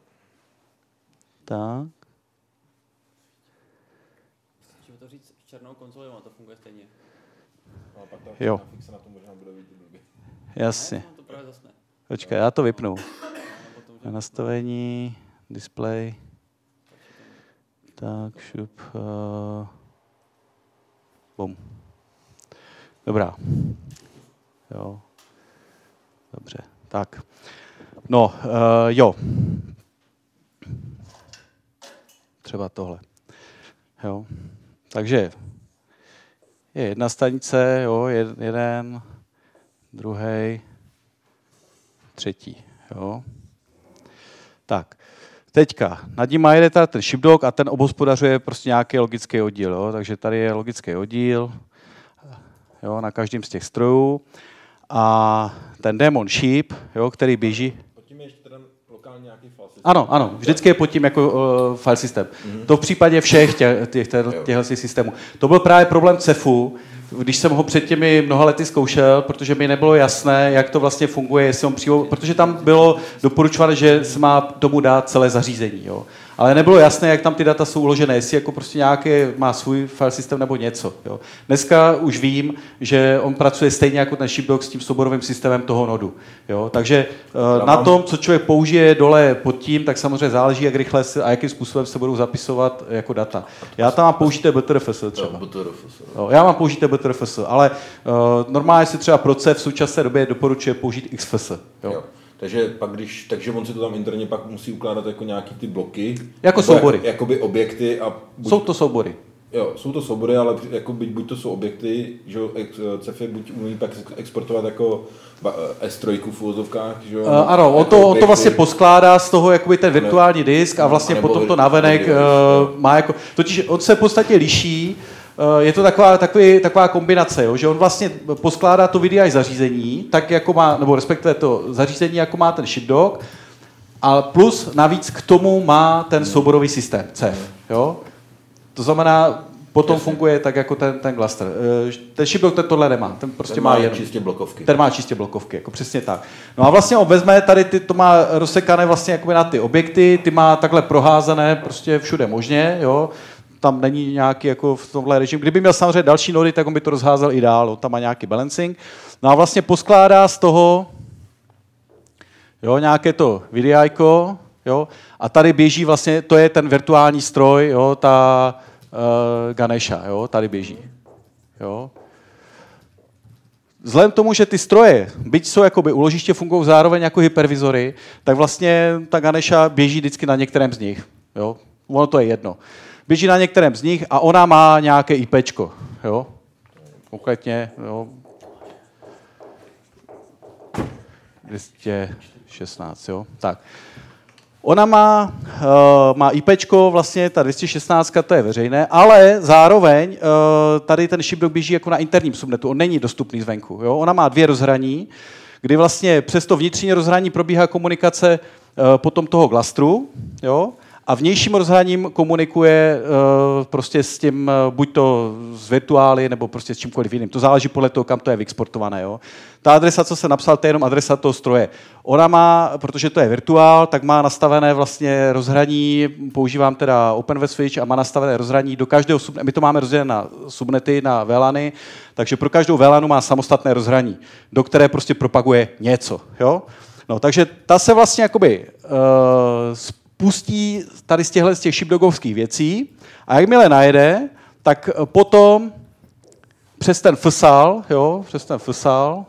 Tak. Chci to říct s černou konzolí, má to funguje stejně. No, pak ta jo. fixa na to možná bude vidět blbě. Jasně. Ne, to právě zasne. Počkej, já to vypnu. Na nastavení, display. Tak, šup. Uh, bum. Dobrá. Jo. Dobře. Tak. No, uh, jo. Třeba tohle. Jo. Takže je jedna stanice, jo, jeden, druhý, třetí. Jo. Tak, teďka. Nad ním je ten shipdog a ten obhospodařuje prostě nějaký logický oddíl. Jo. Takže tady je logický oddíl jo, na každém z těch strojů. A ten demon ship, jo, který běží, nějaký file Ano, ano, vždycky je pod tím jako uh, file Mm-hmm. To v případě všech těch, těch, těch, těch systémů. To byl právě problém CEFu, když jsem ho před těmi mnoha lety zkoušel, protože mi nebylo jasné, jak to vlastně funguje, jestli on přímo, protože tam bylo doporučováno, že se má tomu dát celé zařízení. Jo ale nebylo jasné, jak tam ty data jsou uložené, jestli jako prostě nějaký má svůj file systém nebo něco. Jo. Dneska už vím, že on pracuje stejně jako ten Shipdog s tím souborovým systémem toho nodu. Jo. Takže uh, na tom, co člověk použije dole pod tím, tak samozřejmě záleží, jak rychle se, a jakým způsobem se budou zapisovat jako data. Já tam mám použité BTRFS třeba. Já mám použité BTRFS, ale uh, normálně se třeba proce v současné době doporučuje použít XFS. Jo. Jo takže pak když, takže on si to tam interně pak musí ukládat jako nějaký ty bloky. Jako soubory. Jak, jakoby objekty a... Buď, jsou to soubory. Jo, jsou to soubory, ale jako byť buď to jsou objekty, že eh, CEF je buď umí pak exportovat jako eh, S3 v úvozovkách, že Uh, ano, on to, jako on to vlastně poskládá z toho jakoby ten virtuální disk a vlastně potom to navenek uh, má jako... Totiž on se v podstatě liší Eh, je to taková, takový, taková kombinace, jo, že on vlastně poskládá to VDI zařízení, tak jako má, nebo respektive to zařízení, jako má ten ShipDoc, a plus navíc k tomu má ten souborový systém, CEF. Jo? To znamená, potom Jasně. funguje tak jako ten, ten cluster. Eh, ten Shipdoc ten tohle nemá. Ten prostě ten má, má jen, čistě blokovky. Ten má čistě blokovky, jako přesně tak. No a vlastně on vezme tady, ty, to má rozsekané vlastně jako na ty objekty, ty má takhle proházené prostě všude možně, jo tam není nějaký jako v tomhle režimu. Kdyby měl samozřejmě další nody, tak on by to rozházel i dál, tam má nějaký balancing. No a vlastně poskládá z toho jo, nějaké to videajko, jo, a tady běží vlastně, to je ten virtuální stroj, jo, ta uh, Ganesha, jo, tady běží. Jo. Vzhledem k tomu, že ty stroje, byť jsou jakoby uložiště, fungují zároveň jako hypervizory, tak vlastně ta Ganesha běží vždycky na některém z nich. Jo? Ono to je jedno. Uh, běží na některém z nich a ona má nějaké IPčko, jo? Konkrétně, jo, 216, jo? Tak. Ona má, uh, má IPčko, vlastně ta 216, to je veřejné, ale zároveň uh, tady ten shipdog běží jako na interním subnetu, on není dostupný zvenku. Jo? Ona má dvě rozhraní, kdy vlastně přes to vnitřní rozhraní probíhá komunikace uh, potom toho glastru, jo? a vnějším rozhraním komunikuje uh, prostě s tím, uh, buď to s virtuály, nebo prostě s čímkoliv jiným. To záleží podle toho, kam to je vyexportované. Jo? Ta adresa, co se napsal, to je jenom adresa toho stroje. Ona má, protože to je virtuál, tak má nastavené vlastně rozhraní, používám teda OpenVSwitch a má nastavené rozhraní do každého, subnety. my to máme rozdělené na subnety, na VLANy, takže pro každou VLANu má samostatné rozhraní, do které prostě propaguje něco. Jo? No, takže ta se vlastně jakoby uh, pustí tady z těchto z těch šipdogovských věcí a jakmile najede, tak eh, potom přes ten fsal, jo, přes ten fsal,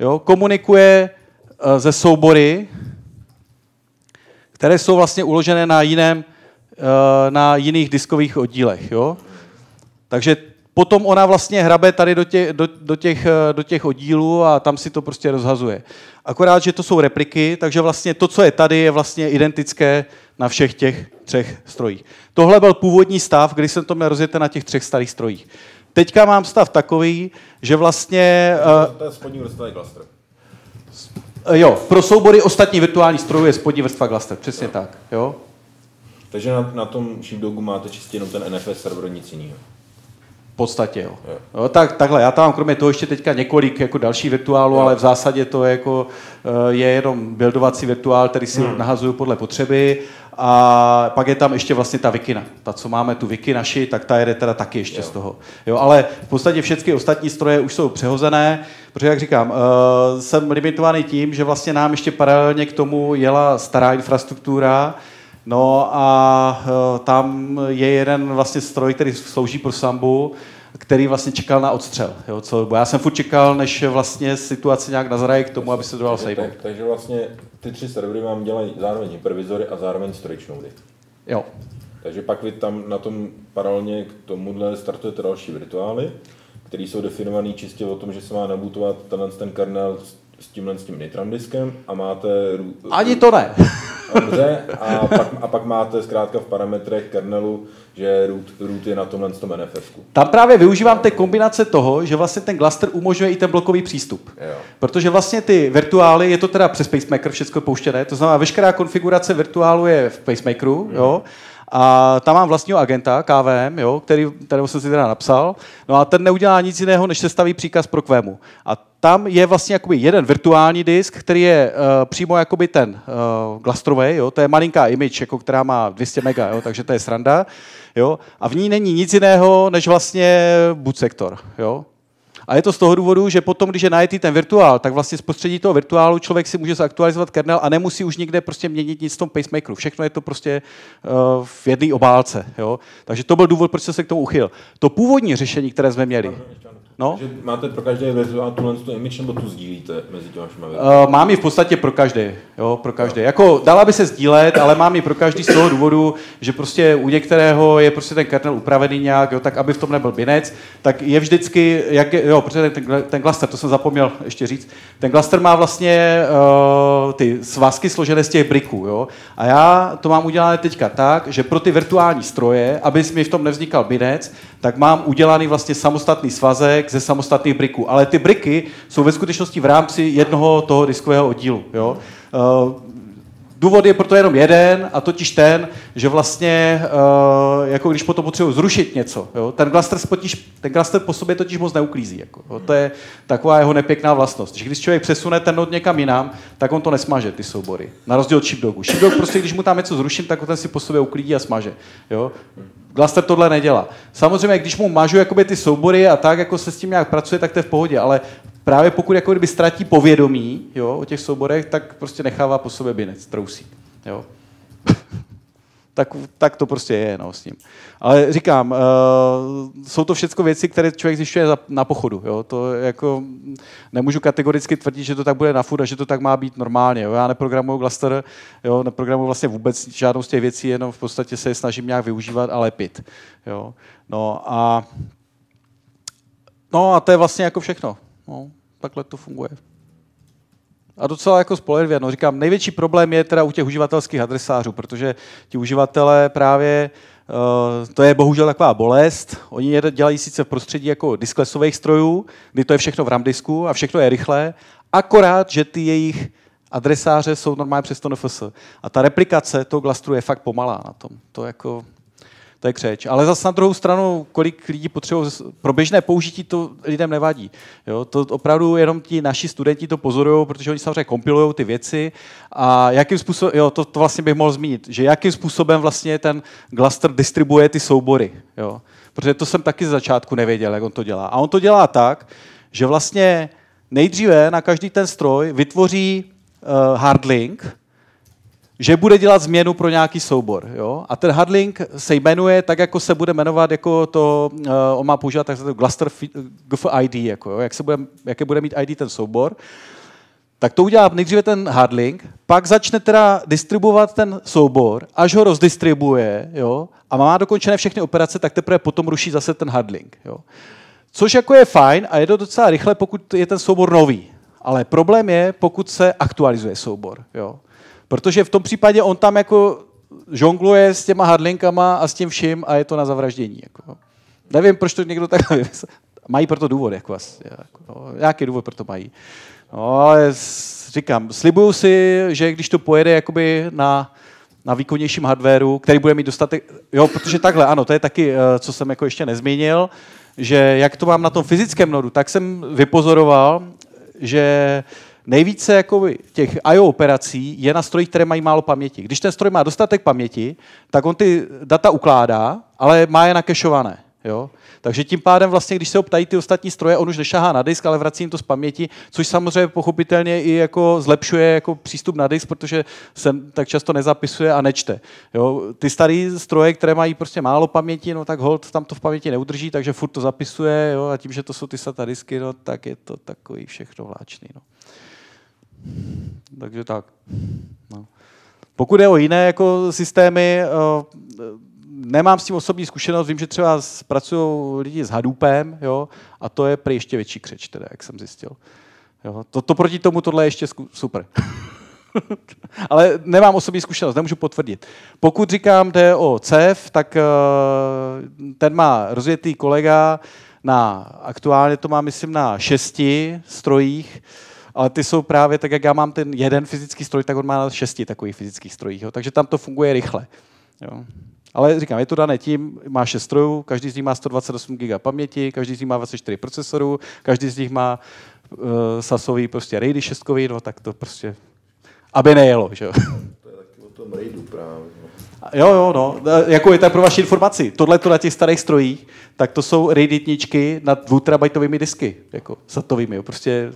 jo, komunikuje eh, ze soubory, které jsou vlastně uložené na jiném, eh, na jiných diskových oddílech, jo. Takže potom ona vlastně hrabe tady do těch, do, do, těch, eh, do těch oddílů a tam si to prostě rozhazuje. Akorát, že to jsou repliky, takže vlastně to, co je tady, je vlastně identické na všech těch třech strojích. Tohle byl původní stav, kdy jsem to měl rozjeté na těch třech starých strojích. Teďka mám stav takový, že vlastně... Eh, to je spodní vrstva cluster. Eh, jo, pro soubory ostatní virtuální strojů je spodní vrstva cluster, přesně tak. Jo? Takže na, na tom sheepdogu máte čistě jenom ten NFS server, nic jiného podstatě. Jo. Jo, tak, takhle, já tam mám kromě toho ještě teďka několik jako další virtuálů, jo. ale v zásadě to je, jako, eh, je jenom buildovací virtuál, který si hmm. nahazuju podle potřeby a pak je tam ještě vlastně ta vikina, Ta, co máme tu Viki naši, tak ta jede teda taky ještě jo. z toho. Jo, ale v podstatě všechny ostatní stroje už jsou přehozené, protože, jak říkám, uh, jsem limitovaný tím, že vlastně nám ještě paralelně k tomu jela stará infrastruktura, No a eh, tam je jeden vlastně stroj, který slouží pro sambu, který vlastně čekal na odstřel. Jo, co, bo já jsem furt čekal, než vlastně situace nějak nazraje k tomu, aby se dodal dal Tak, takže vlastně ty tři servery vám dělají zároveň hypervizory a zároveň storage nody. Jo. Takže pak vy tam na tom paralelně k tomuhle startujete další virtuály, které jsou definované čistě o tom, že se má nabutovat tenhle ten kernel s tímhle s tím Nitram diskem a máte... Ani to ne. *laughs* Dobře, a pak, a pak máte zkrátka v parametrech kernelu, že root, root je na tomhle tom NFSku. Tam právě využívám té kombinace toho, že vlastně ten cluster umožňuje i ten blokový přístup. Jo. Protože vlastně ty virtuály, je to teda přes pacemaker všechno pouštěné, to znamená veškerá konfigurace virtuálu je v pacemakeru, mhm. jo. jo a tam mám vlastního agenta, KVM, jo, který, kterého jsem si teda napsal. No a ten neudělá nic jiného, než se staví příkaz pro Kvému. A tam je vlastně jakoby jeden virtuální disk, který je uh, přímo jakoby ten uh, eh, glastrový, jo, to je malinká image, jako, která má 200 mega, jo, takže to je sranda. Jo, a v ní není nic jiného, než vlastně boot sektor. Jo. A je to z toho důvodu, že potom, když je najetý ten virtuál, tak vlastně z prostředí toho virtuálu člověk si může zaktualizovat kernel a nemusí už nikde prostě měnit nic v tom pacemakeru. Všechno je to prostě uh, v jedné obálce. Jo? Takže to byl důvod, proč jsem se k tomu uchyl. To původní řešení, které jsme měli. Pardon, No? Že máte pro každé virtuální tuhle tu image, nebo tu sdílíte mezi těma všema uh, Mám ji v podstatě pro každé. jo, pro každé. No. Jako dala by se sdílet, ale mám ji pro každý z toho důvodu, že prostě u některého je prostě ten kernel upravený nějak, jo, tak aby v tom nebyl binec, tak je vždycky, jak je, jo, protože ten, ten, ten cluster, to jsem zapomněl ještě říct, ten cluster má vlastně uh, ty svazky složené z těch briků, jo, a já to mám udělané teďka tak, že pro ty virtuální stroje, aby mi v tom nevznikal binec, tak mám udělaný vlastně samostatný svazek ze samostatných briků. Ale ty briky jsou ve skutečnosti v rámci jednoho toho diskového oddílu. Jo? Eh, Důvod je proto jenom jeden, a totiž ten, že vlastně, eh, jako když potom potřebuji zrušit něco, jo, ten klaster spotíž, ten klaster po sobě totiž moc neuklízí. Jako, jo, to je taková jeho nepěkná vlastnost. Že když člověk přesune ten nod někam jinam, tak on to nesmaže, ty soubory. Na rozdíl od chipdogu. Chipdog prostě, když mu tam něco zruším, tak on ten si po sobě uklídí a smaže. Jo. Glaster tohle nedělá. Samozřejmě, když mu mažu jakoby ty soubory a tak, jako se s tím nějak pracuje, tak to je v pohodě, ale právě pokud jako kdyby ztratí povědomí jo, o těch souborech, tak prostě nechává po sobě binec, trousí. Jo. *laughs* tak, tak to prostě je no, s ním. Ale říkám, uh, jsou to všechno věci, které člověk zjišťuje za, na pochodu. Jo? To jako nemůžu kategoricky tvrdit, že to tak bude na furt a že to tak má být normálně. Jo? Já neprogramuju glaster, jo? neprogramuju vlastně vůbec žádnou z těch věcí, jenom v podstatě se je snažím nějak využívat a lepit. Jo? No a No a to je vlastně jako všechno. No, takhle to funguje. A docela jako spolehlivě. No, říkám, největší problém je teda u těch uživatelských adresářů, protože ti uživatelé právě, eh, to je bohužel taková bolest, oni je dělají sice v prostředí jako disklesových strojů, kdy to je všechno v RAM disku a všechno je rychlé, akorát, že ty jejich adresáře jsou normálně přes to NFS. A ta replikace toho glastru je fakt pomalá na tom. To jako to je křeč. Ale zase na druhou stranu, kolik lidí potřebuje pro běžné použití, to lidem nevadí. Jo? To opravdu jenom ti naši studenti to pozorují, protože oni samozřejmě kompilují ty věci a jakým způsobem, jo, to, to vlastně bych mohl zmínit, že jakým způsobem vlastně ten Gluster distribuje ty soubory. Jo? Protože to jsem taky z začátku nevěděl, jak on to dělá. A on to dělá tak, že vlastně nejdříve na každý ten stroj vytvoří uh, hardlink, že bude dělat změnu pro nějaký soubor. Jo? A ten hardlink se jmenuje tak, jako se bude jmenovat, jako to, uh, on má používat tak to cluster ID, jako, jo? Jak se bude, jaké bude mít ID ten soubor. Tak to udělá nejdříve ten hardlink. pak začne teda distribuovat ten soubor, až ho rozdistribuje jo? a má dokončené všechny operace, tak teprve potom ruší zase ten hardlink. Jo? Což jako je fajn a je to docela rychle, pokud je ten soubor nový. Ale problém je, pokud se aktualizuje soubor. Jo? Protože v tom případě on tam jako žongluje s těma hadlinkama a s tím vším a je to na zavraždění. Jako. Nevím, proč to někdo tak Mají proto důvod, jako asi, jako, no, nějaký důvod proto mají. No, ale říkám, slibuju si, že když to pojede jakoby na, na výkonnějším hardwareu, který bude mít dostatek, jo, protože takhle, ano, to je taky, eh, co jsem jako ještě nezmínil, že jak to mám na tom fyzickém nodu, tak jsem vypozoroval, že uh, Nejvíce jako těch IO operací je na strojích, které mají málo paměti. Když ten stroj má dostatek paměti, tak on ty data ukládá, ale má je nakešované. Jo? Takže tím pádem vlastně, když se ho ptají ty ostatní stroje, on už nešahá na disk, ale vrací jim to z paměti, což samozřejmě pochopitelně i jako zlepšuje jako přístup na disk, protože se tak často nezapisuje a nečte. Jo? Ty staré stroje, které mají prostě málo paměti, no tak hold tam to v paměti neudrží, takže furt to zapisuje jo? a tím, že to jsou ty SATA disky, no, tak je to takový všechno vláčný. No. Takže tak. No. Pokud je o jiné jako systémy, eh, nemám s tím osobní zkušenost, vím, že třeba pracují lidi s Hadoopem, jo, a to je pro ještě větší křeč, teda, jak jsem zjistil. Jo, to, to proti tomu tohle je ještě super. *laughs* Ale nemám osobní zkušenost, nemůžu potvrdit. Pokud říkám, jde o CEF, tak eh, ten má rozjetý kolega na, aktuálně to má, myslím, na šesti strojích, ale ty jsou právě tak, jak já mám ten jeden fyzický stroj, tak on má šesti takových fyzických strojů, jo, takže tam to funguje rychle. Jo. Ale říkám, je to dané tím, má šest strojů, každý z nich má 128 GB paměti, každý z nich má 24 procesorů, každý z nich má uh, sasový prostě RAIDy šestkový, no tak to prostě, aby nejelo, že jo. To je taky o tom RAIDu právě. No. Jo, jo, no. Eh, jako je to pro vaši informaci. Tohle to na těch starých strojích, tak to jsou RAID jedničky na 2 terabajtovými disky, jako satovými. Jo. Prostě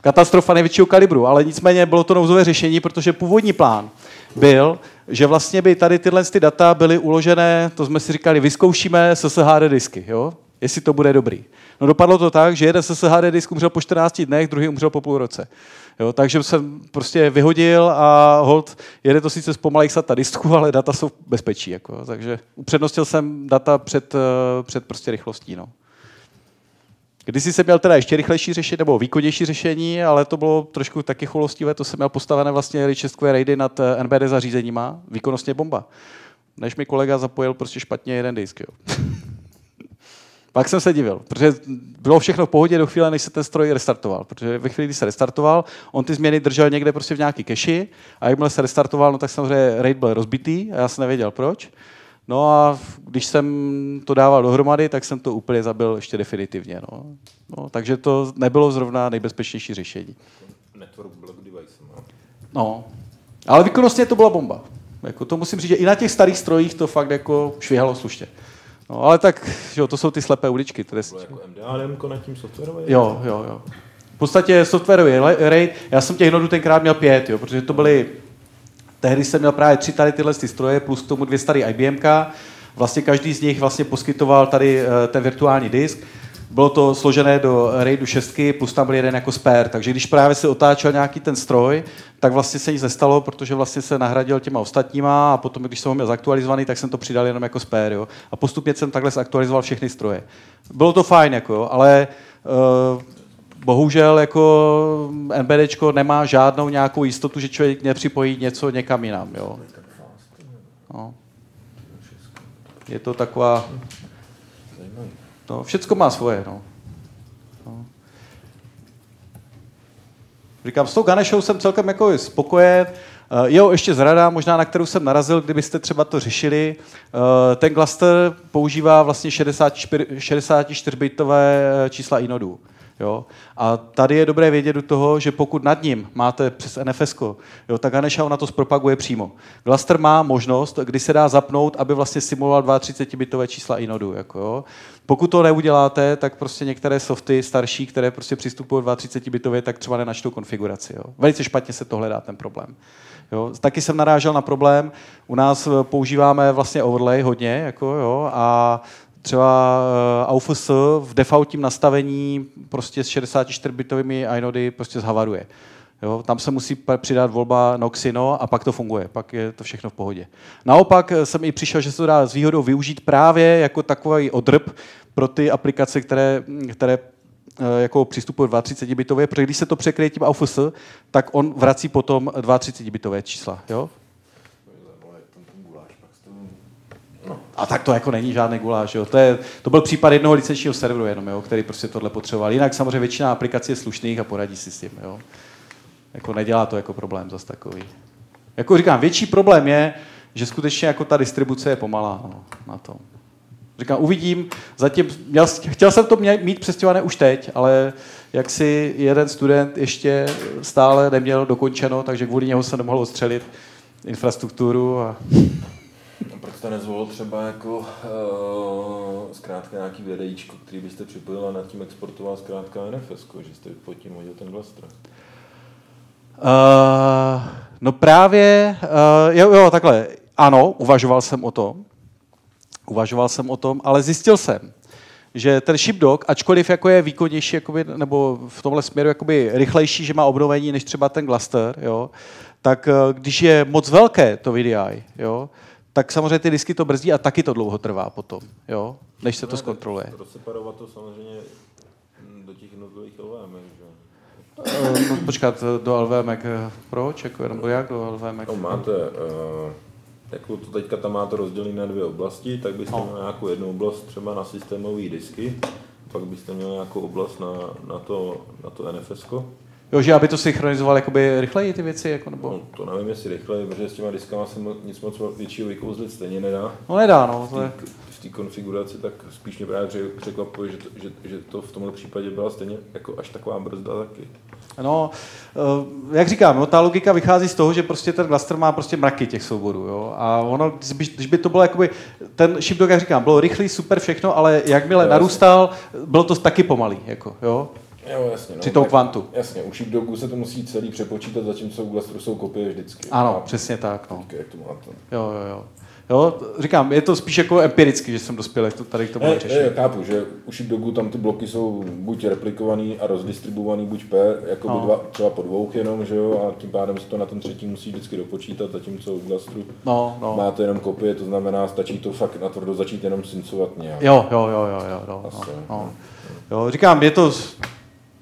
Katastrofa největšího kalibru, ale nicméně bylo to nouzové řešení, protože původní plán byl, že vlastně by tady tyhle ty data byly uložené, to jsme si říkali, vyzkoušíme SSHD disky, jo? jestli to bude dobrý. No dopadlo to tak, že jeden SSHD disk umřel po 14 dnech, druhý umřel po půl roce. Jo, takže jsem prostě vyhodil a hold, jede to sice z pomalých SATA disků, ale data jsou bezpečí. Jako, takže upřednostil jsem data před, eh, před prostě rychlostí. No. Když jsem měl teda ještě rychlejší řešení nebo výkonnější řešení, ale to bylo trošku taky chulostivé, to jsem měl postavené vlastně Richestkové raidy nad eh, NBD zařízeníma, výkonnostně bomba. Než mi kolega zapojil prostě špatně jeden disk. Jo. *laughs* Pak jsem se divil, protože bylo všechno v pohodě do chvíle, než se ten stroj restartoval. Protože ve chvíli, kdy se restartoval, on ty změny držel někde prostě v nějaký keši a jakmile se restartoval, no tak samozřejmě RAID byl rozbitý a já jsem nevěděl proč. No a když jsem to dával dohromady, tak jsem to úplně zabil ještě definitivně. No. No, takže to nebylo zrovna nejbezpečnější řešení. Network block device. No. no, ale výkonnostně to byla bomba. Jako to musím říct, že i na těch starých strojích to fakt jako švihalo slušně. No, ale tak, jo, to jsou ty slepé uličky. to Bylo jako MDA na tím softwarově? Jo, jo, jo. V podstatě softwarový RAID, já jsem těch nodů tenkrát měl pět, jo, protože to byly tehdy jsem měl právě tři tady tyhle stroje, plus k tomu dvě staré IBMK. Vlastně každý z nich vlastně poskytoval tady eh, ten virtuální disk. Bylo to složené do RAIDu 6, plus tam byl jeden jako spare, takže když právě se otáčel nějaký ten stroj, tak vlastně se nic nestalo, protože vlastně se nahradil těma ostatníma a potom, když jsem ho měl zaktualizovaný, tak jsem to přidal jenom jako spare. Jo? A postupně jsem takhle zaktualizoval všechny stroje. Bylo to fajn, jako, jo, ale eh, bohužel jako NBDčko nemá žádnou nějakou jistotu, že člověk nepřipojí něco někam jinam. Jo. No. Je to taková... No, všecko má svoje. No. No. Říkám, s tou Ganešou jsem celkem jako spokojen. Eh, jo, ještě zrada, možná na kterou jsem narazil, kdybyste třeba to řešili. Eh, ten cluster používá vlastně 64, 64-bitové eh, čísla inodů. E Jo? A tady je dobré vědět do toho, že pokud nad ním máte přes NFS, jo, tak Ganesha ona to zpropaguje přímo. Glaster má možnost, kdy se dá zapnout, aby vlastně simuloval 32-bitové čísla i nodu. Jako, jo. Pokud to neuděláte, tak prostě některé softy starší, které prostě přistupují 32-bitově, tak třeba nenačtou konfiguraci. Jo. Velice špatně se to hledá, ten problém. Jo. Taky jsem narážel na problém, u nás eh, používáme vlastně overlay hodně, jako, jo, a třeba eh, AUFS v defaultním nastavení prostě s 64-bitovými inody prostě zhavaruje. Jo, tam se musí přidat volba Noxino a pak to funguje, pak je to všechno v pohodě. Naopak eh, jsem i přišel, že se to dá s výhodou využít právě jako takový odrb pro ty aplikace, které, které eh, jako přistupují 32 bitové, protože když se to překryje tím AUFS, tak on vrací potom 32 bitové čísla. Jo? No. A tak to jako není žádný guláš. Jo. To, je, to byl případ jednoho licenčního serveru jenom, jo, který prostě tohle potřeboval. Jinak samozřejmě většina aplikací je slušných a poradí si s tím. Jo. Jako nedělá to jako problém zase takový. Jako říkám, větší problém je, že skutečně jako ta distribuce je pomalá no, na tom. Říkám, uvidím, zatím, měl, chtěl jsem to mít přestěhované už teď, ale jak si jeden student ještě stále neměl dokončeno, takže kvůli němu se nemohl ostřelit infrastrukturu a jste nezvolil třeba jako e, zkrátka nějaký vědejíčko, který byste připojil a nad tím exportoval zkrátka NFS, že jste pod tím hodil ten Glastra? Uh, eh, no právě, uh, jo, jo, takhle, ano, uvažoval jsem o tom, uvažoval jsem o tom, ale zjistil jsem, že ten Shipdog, ačkoliv jako je výkonnější, jakoby, nebo v tomhle směru jakoby rychlejší, že má obnovení než třeba ten Gluster, jo, tak když je moc velké to VDI, jo, tak samozřejmě ty disky to brzdí a taky to dlouho trvá potom, jo, než se to zkontroluje. separovat to samozřejmě do těch jednotlivých LVM, že? Eh, no, počkat, do LVM, eh, proč, jako, nebo jak do LVM? No, máte, uh, jako to teďka tam máte rozdělené na dvě oblasti, tak byste měli no. měl nějakou jednu oblast třeba na systémové disky, pak byste měl nějakou oblast na, na, to, na to NFS. -ko. Jo, že aby to synchronizoval jakoby rychleji ty věci, jako, nebo... No, to nevím, jestli rychleji, protože s těma diskama se nic moc většího vykouzlit stejně nedá. No nedá, no. V té konfiguraci tak spíš mě právě překvapuje, že to, že, že to v tomhle případě byla stejně jako až taková brzda taky. No, eh, jak říkám, no, ta logika vychází z toho, že prostě ten cluster má prostě mraky těch souborů. Jo? A ono, když by to bylo jakoby, ten Shipdog, jak říkám, bylo rychlý, super všechno, ale jakmile narůstal, bylo to taky pomalý. Jako, jo? Jo, jasně, no. Při tom kvantu. Jasně, u Sheepdogu se to musí celý přepočítat, zatímco u Glastru jsou kopie vždycky. Ano, a přesně tak. No. Vždycky, jak to máte. Jo, jo, jo. Jo, říkám, je to spíš jako empiricky, že jsem dospěl to, tady k tomu Ne, kápu, že u dogu tam ty bloky jsou buď replikovaný a rozdistribuovaný, buď P, jako no. dva, třeba po dvou jenom, že jo, a tím pádem se to na ten třetí musí vždycky dopočítat, zatímco u Glastru no, no. máte jenom kopie, to znamená, stačí to fakt tvrdo začít jenom syncovat nějak. Jo, jo, jo, jo, jo, no, no, no. jo. Říkám, je to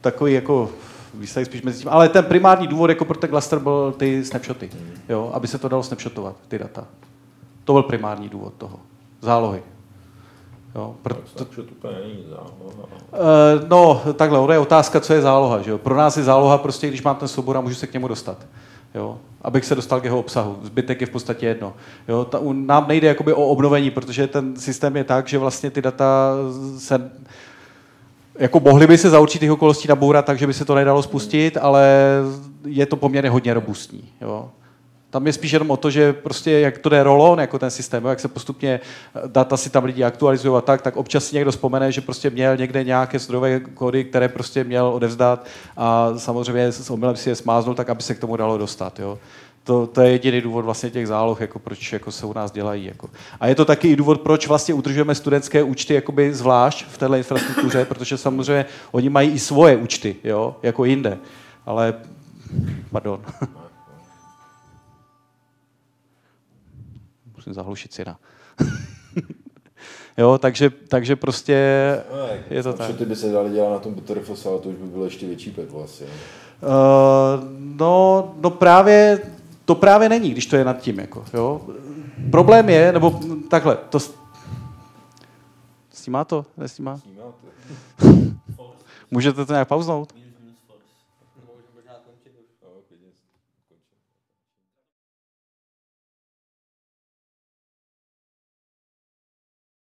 takový jako výsledek spíš mezi tím. Ale ten primární důvod jako pro ten cluster byl ty snapshoty, mm. jo, aby se to dalo snapshotovat, ty data. To byl primární důvod toho. Zálohy. Jo, proto... není záloha. Uh, no, takhle, ono je otázka, co je záloha. Že jo? Pro nás je záloha prostě, když mám ten soubor a můžu se k němu dostat. Jo? Abych se dostal k jeho obsahu. Zbytek je v podstatě jedno. Jo? Ta, nám nejde jakoby o obnovení, protože ten systém je tak, že vlastně ty data se jako mohli by se za určitých okolností nabourat takže by se to nedalo spustit, ale je to poměrně hodně robustní. Jo. Tam je spíš jenom o to, že prostě jak to jde rolon, jako ten systém, jak se postupně eh, data si tam lidi aktualizují a tak, tak občas si někdo vzpomene, že prostě měl někde nějaké zdrojové kody, které prostě měl odevzdat a samozřejmě s omylem si je smáznul, tak aby se k tomu dalo dostat. Jo to, to je jediný důvod vlastně těch záloh, jako proč jako se u nás dělají. Jako. A je to taky i důvod, proč vlastně udržujeme studentské účty jakoby zvlášť v této infrastruktuře, protože samozřejmě oni mají i svoje účty, jo, jako jinde. Ale, pardon. Musím zahlušit syna. jo, takže, takže prostě no, je to tak. ty by se dali dělat na tom ale to už by bylo ještě větší peklo asi. Uh, no, no právě to právě není, když to je nad tím. Jako, jo? Problém je, nebo takhle, to... Snímá to? Nesnímá? *laughs* Můžete to nějak pauznout?